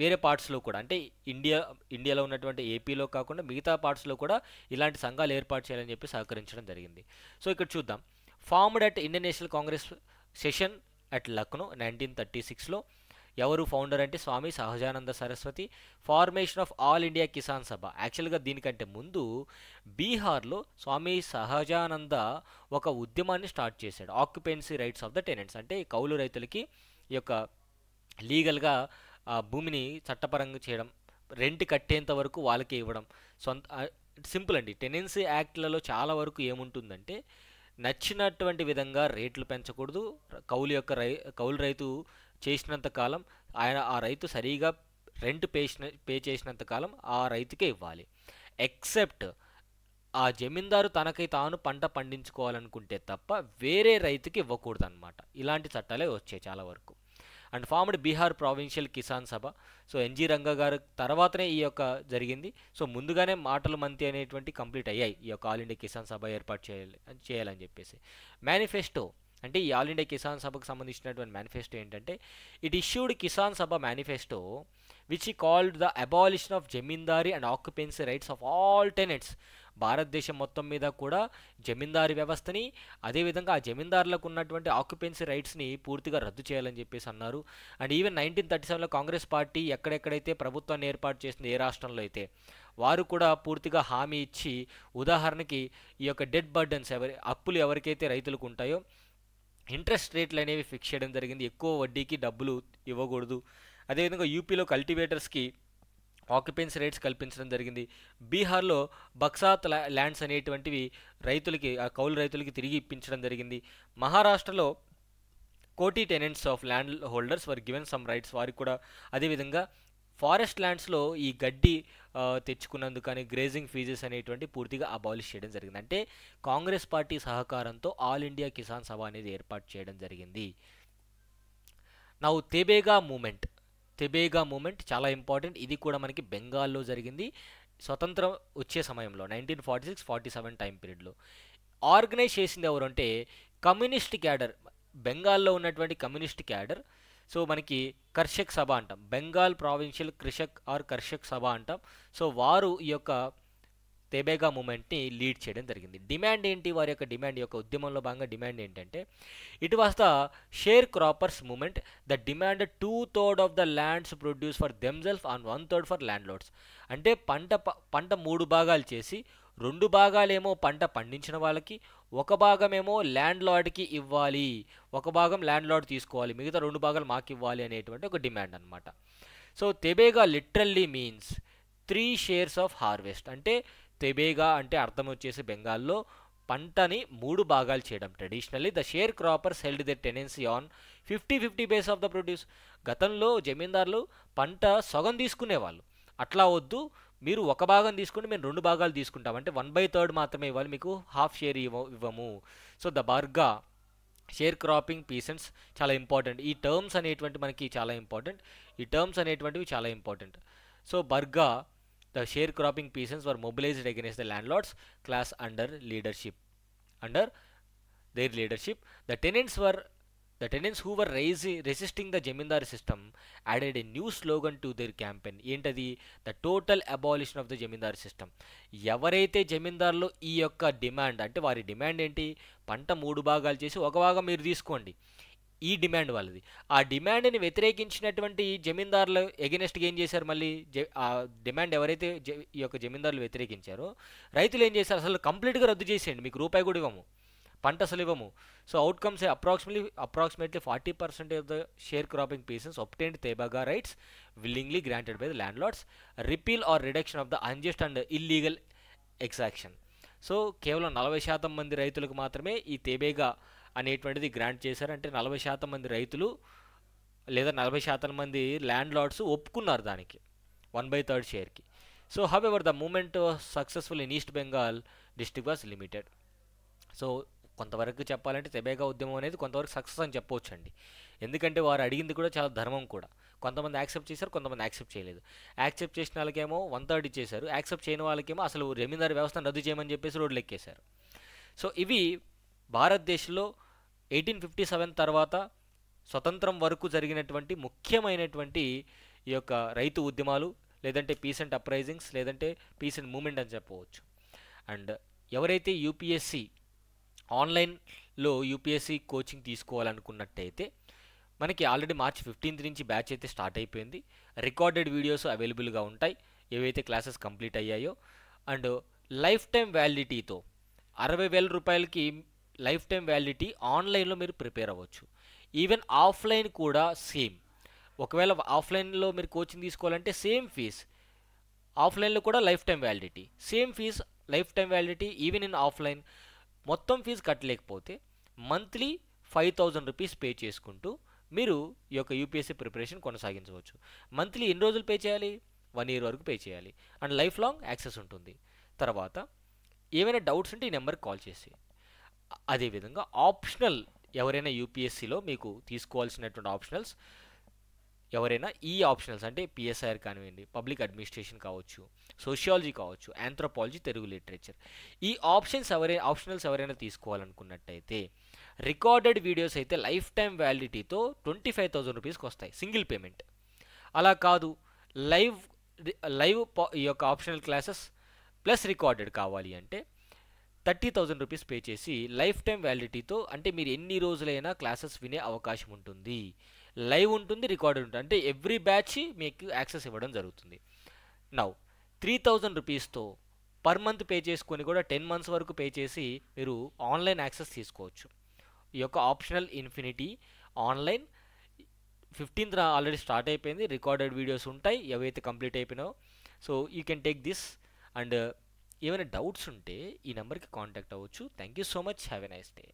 వేరే పార్ట్స్లో కూడా అంటే ఇండియా ఇండియాలో ఉన్నటువంటి ఏపీలో కాకుండా మిగతా పార్ట్స్లో కూడా ఇలాంటి సంఘాలు ఏర్పాటు చేయాలని చెప్పి సహకరించడం జరిగింది సో ఇక్కడ చూద్దాం formed at Indian National Congress session at Lucknow nineteen thirty సిక్స్లో ఎవరు ఫౌండర్ అంటే Swami Sahajananda Saraswati formation of all India Kisan Sabha యాక్చువల్గా దీనికంటే ముందు బీహార్లో స్వామి సహజానంద ఒక ఉద్యమాన్ని స్టార్ట్ చేశాడు occupancy rights of the tenants అంటే కౌలు రైతులకి ఈ యొక్క లీగల్గా ఆ భూమిని చట్టపరంగా చేయడం రెంట్ కట్టేంత వరకు వాళ్ళకి ఇవ్వడం సొంత సింపుల్ అండి టెనెన్సీ యాక్ట్లలో చాలా వరకు ఏముంటుందంటే నచ్చినటువంటి విధంగా రేట్లు పెంచకూడదు కౌలు యొక్క రై కౌలు రైతు చేసినంత కాలం ఆయన ఆ రైతు సరిగా రెంట్ పేసిన పే చేసినంత కాలం ఆ రైతుకే ఇవ్వాలి ఎక్సెప్ట్ ఆ జమీందారు తనకై తాను పంట పండించుకోవాలనుకుంటే తప్ప వేరే రైతుకి ఇవ్వకూడదు అనమాట ఇలాంటి చట్టాలే వచ్చాయి చాలా వరకు and formed Bihar provincial Kisan Sabha so NG రంగ గారు తర్వాతనే ఈ యొక్క జరిగింది సో ముందుగానే మాటల మంతి అనేటువంటి కంప్లీట్ అయ్యాయి ఈ యొక్క ఆల్ ఇండియా కిసాన్ సభ ఏర్పాటు చేయాలి చేయాలని చెప్పేసి మేనిఫెస్టో అంటే ఈ ఆల్ ఇండియా కిసాన్ సభకు సంబంధించినటువంటి మేనిఫెస్టో ఏంటంటే it issued Kisan Sabha manifesto which ఈ called the abolition of zamindari and occupancy rights of all tenants భారతదేశం మొత్తం మీద కూడా జమీందారీ వ్యవస్థని అదేవిధంగా ఆ జమీందారులకు ఉన్నటువంటి ఆక్యుపెన్సీ రైట్స్ని పూర్తిగా రద్దు చేయాలని చెప్పేసి అన్నారు అండ్ ఈవెన్ నైన్టీన్ థర్టీ సెవెన్లో కాంగ్రెస్ పార్టీ ఎక్కడెక్కడైతే ప్రభుత్వాన్ని ఏర్పాటు చేసింది ఏ రాష్ట్రంలో అయితే వారు కూడా పూర్తిగా హామీ ఇచ్చి ఉదాహరణకి ఈ యొక్క డెడ్ బర్డన్స్ ఎవరి అప్పులు ఎవరికైతే రైతులకు ఉంటాయో ఇంట్రెస్ట్ రేట్లు అనేవి ఫిక్స్ చేయడం జరిగింది ఎక్కువ వడ్డీకి డబ్బులు ఇవ్వకూడదు అదేవిధంగా యూపీలో కల్టివేటర్స్కి ఆక్యుపెన్సీ రేట్స్ కల్పించడం జరిగింది బీహార్లో బక్సాత్ ల్యాండ్స్ అనేటువంటివి రైతులకి ఆ కౌలు రైతులకి తిరిగి ఇప్పించడం జరిగింది మహారాష్ట్రలో కోటి tenants of land holders were given some rights వారికి కూడా అదేవిధంగా ఫారెస్ట్ ల్యాండ్స్లో ఈ గడ్డి తెచ్చుకున్నందుకు కానీ గ్రేజింగ్ ఫీజెస్ అనేటువంటి పూర్తిగా అబాలిష్ చేయడం జరిగింది అంటే కాంగ్రెస్ పార్టీ సహకారంతో ఆల్ ఇండియా కిసాన్ సభ అనేది ఏర్పాటు చేయడం జరిగింది now Tebhaga movement Tebhaga movement చాలా ఇంపార్టెంట్ ఇది కూడా మనకి బెంగాల్లో జరిగింది స్వతంత్రం వచ్చే సమయంలో nineteen forty six forty seven time పీరియడ్లో ఆర్గనైజ్ చేసింది ఎవరంటే కమ్యూనిస్ట్ క్యాడర్ బెంగాల్లో ఉన్నటువంటి కమ్యూనిస్ట్ క్యాడర్ సో మనకి కర్షక్ సభ అంటాం బెంగాల్ ప్రావిన్షియల్ కృషక్ ఆర్ కర్షక్ సభ అంటాం సో వారు ఈ యొక్క తెబేగా మూమెంట్ని లీడ్ చేయడం జరిగింది డిమాండ్ ఏంటి వారి యొక్క డిమాండ్ యొక్క ఉద్యమంలో భాగంగా డిమాండ్ ఏంటంటే it was the sharecroppers movement the demand two third of the land's produce for themself and one third for landlords అంటే పంట పంట మూడు భాగాలు చేసి రెండు భాగాలేమో పంట పండించిన వాళ్ళకి ఒక భాగమేమో ల్యాండ్ లార్డ్కి ఇవ్వాలి ఒక భాగం ల్యాండ్ లార్డ్ తీసుకోవాలి మిగతా రెండు భాగాలు మాకు ఇవ్వాలి అనేటువంటి ఒక డిమాండ్ అనమాట so Tebhaga literally means three shares of harvest అంటే తెబేగా అంటే అర్థం వచ్చేసి బెంగాల్లో పంటని మూడు భాగాలు చేయడం traditionally the sharecroppers held the tenancy on fifty fifty base of the produce గతంలో జమీందారులు పంట సగం తీసుకునేవాళ్ళు అట్లా వద్దు మీరు ఒక భాగం తీసుకుంటే మేము రెండు భాగాలు తీసుకుంటాం అంటే వన్ బై థర్డ్ మాత్రమే ఇవ్వాలి మీకు హాఫ్ షేర్ ఇవ్వ ఇవ్వము so the barga sharecropping peasants చాలా ఇంపార్టెంట్ ఈ టర్మ్స్ అనేటువంటి మనకి చాలా ఇంపార్టెంట్ ఈ టర్మ్స్ అనేటువంటివి చాలా important so barga The sharecropping peasants were mobilized against the landlords class under leadership. Under their leadership, the tenants were the tenants who were raising, resisting the Jamindar system added a new slogan to their campaign. ఏంటది the total abolition of the zamindar system ఎవరైతే జమీందార్లో ఈ యొక్క demand అంటే వారి demand ఏంటి పంట మూడు భాగాలు చేసి ఒక భాగం మీరు తీసుకోండి ఈ డిమాండ్ వాళ్ళది ఆ డిమాండ్ని వ్యతిరేకించినటువంటి జమీందారులు ఎగెనెస్ట్గా ఏం చేశారు మళ్ళీ ఆ డిమాండ్ ఎవరైతే ఈ యొక్క జమీందారులు వ్యతిరేకించారో రైతులు ఏం చేశారు అసలు కంప్లీట్గా రద్దు చేసేయండి మీకు రూపాయి కూడా ఇవ్వము పంట అసలు ఇవ్వము so outcomes approximately approximately forty percent of the sharecropping పీసెస్ opted Tebhaga rights willingly granted by the landlords repeal or reduction of the unjust and illegal exaction so కేవలం నలభై శాతం మంది రైతులకు మాత్రమే ఈ తేబేగా అనేటువంటిది గ్రాంట్ చేశారు అంటే నలభై శాతం మంది రైతులు లేదా నలభై శాతం మంది ల్యాండ్ లార్డ్స్ ఒప్పుకున్నారు దానికి వన్ బై థర్డ్ షేర్కి so ever the movement successful in East Bengal district was limited so కొంతవరకు చెప్పాలంటే తెబేగా ఉద్యమం అనేది కొంతవరకు సక్సెస్ అని చెప్పవచ్చు అండి ఎందుకంటే వారు అడిగింది కూడా చాలా ధర్మం కూడా కొంతమంది యాక్సెప్ట్ చేశారు కొంతమంది యాక్సెప్ట్ చేయలేదు యాక్సెప్ట్ చేసిన వాళ్ళకేమో వన్ థర్డ్ ఇచ్చేశారు యాక్సెప్ట్ చేయని వాళ్ళకేమో అసలు జమీందారు వ్యవస్థను రద్దు చేయమని చెప్పేసి రోడ్లు ఎక్కేశారు సో ఇవి భారతదేశంలో ఎయిటీన్ ఫిఫ్టీ సెవెన్ తర్వాత స్వతంత్రం వరకు జరిగినటువంటి ముఖ్యమైనటువంటి ఈ యొక్క రైతు ఉద్యమాలు లేదంటే పీస్ అండ్ అప్రైజింగ్స్ లేదంటే పీస్ అండ్ మూమెంట్ అని చెప్పవచ్చు అండ్ ఎవరైతే యూపీఎస్సి ఆన్లైన్లో యూపీఎస్సి కోచింగ్ తీసుకోవాలనుకున్నట్టయితే మనకి ఆల్రెడీ మార్చ్ ఫిఫ్టీన్త్ నుంచి బ్యాచ్ అయితే స్టార్ట్ అయిపోయింది రికార్డెడ్ వీడియోస్ అవైలబుల్గా ఉంటాయి ఏవైతే క్లాసెస్ కంప్లీట్ అయ్యాయో అండ్ లైఫ్ టైం వ్యాలిడిటీతో అరవై వేల రూపాయలకి లైఫ్ టైం వ్యాలిడిటీ ఆన్లైన్లో మీరు ప్రిపేర్ అవ్వచ్చు ఈవెన్ ఆఫ్లైన్ కూడా సేమ్ ఒకవేళ ఆఫ్లైన్లో మీరు కోచింగ్ తీసుకోవాలంటే సేమ్ ఫీజ్ ఆఫ్లైన్లో కూడా lifetime validity same fee lifetime validity even in offline మొత్తం ఫీజు కట్టలేకపోతే monthly five thousand rupees pay చేసుకుంటూ మీరు ఈ యొక్క యూపీఎస్సీ ప్రిపరేషన్ కొనసాగించవచ్చు మంత్లీ ఎన్ని రోజులు పే చేయాలి వన్ ఇయర్ వరకు పే చేయాలి అండ్ లైఫ్ లాంగ్ యాక్సెస్ ఉంటుంది తర్వాత ఏమైనా డౌట్స్ ఉంటే ఈ నెంబర్కి కాల్ చేసి అదేవిధంగా ఆప్షనల్ ఎవరైనా యూపీఎస్సీలో మీకు తీసుకోవాల్సినటువంటి ఆప్షనల్స్ ఎవరైనా ఈ ఆప్షనల్స్ అంటే పిఎస్ఐఆర్ కానివ్వండి పబ్లిక్ అడ్మినిస్ట్రేషన్ కావచ్చు సోషియాలజీ కావచ్చు ఆంథ్రోపాలజీ తెలుగు లిటరేచర్ ఈ ఆప్షన్స్ ఎవరైనా ఆప్షనల్స్ ఎవరైనా తీసుకోవాలనుకున్నట్టయితే రికార్డెడ్ వీడియోస్ అయితే లైఫ్ టైం వ్యాలిడిటీతో ట్వంటీ ఫైవ్ థౌజండ్ రూపీస్కి వస్తాయి సింగిల్ పేమెంట్ అలా కాదు లైవ్ లైవ్ ఈ యొక్క ఆప్షనల్ క్లాసెస్ ప్లస్ రికార్డెడ్ కావాలి అంటే థర్టీ థౌజండ్ రూపీస్ పే చేసి లైఫ్ టైం వ్యాలిడిటీతో అంటే మీరు ఎన్ని రోజులైనా క్లాసెస్ వినే అవకాశం ఉంటుంది లైవ్ ఉంటుంది రికార్డెడ్ ఉంటుంది అంటే ఎవ్రీ బ్యాచ్ మీకు యాక్సెస్ ఇవ్వడం జరుగుతుంది నౌ త్రీ థౌజండ్ రూపీస్తో పర్ మంత్ పే చేసుకొని కూడా టెన్ మంత్స్ వరకు పే చేసి మీరు ఆన్లైన్ యాక్సెస్ తీసుకోవచ్చు ఈ యొక్క optional infinity online fifteenth already start అయిపోయింది రికార్డెడ్ వీడియోస్ ఉంటాయి ఏవైతే కంప్లీట్ అయిపోయినావో so you can take this and ఏమైనా డౌట్స్ ఉంటే ఈ నెంబర్కి కాంటాక్ట్ అవ్వచ్చు thank you so much have a nice day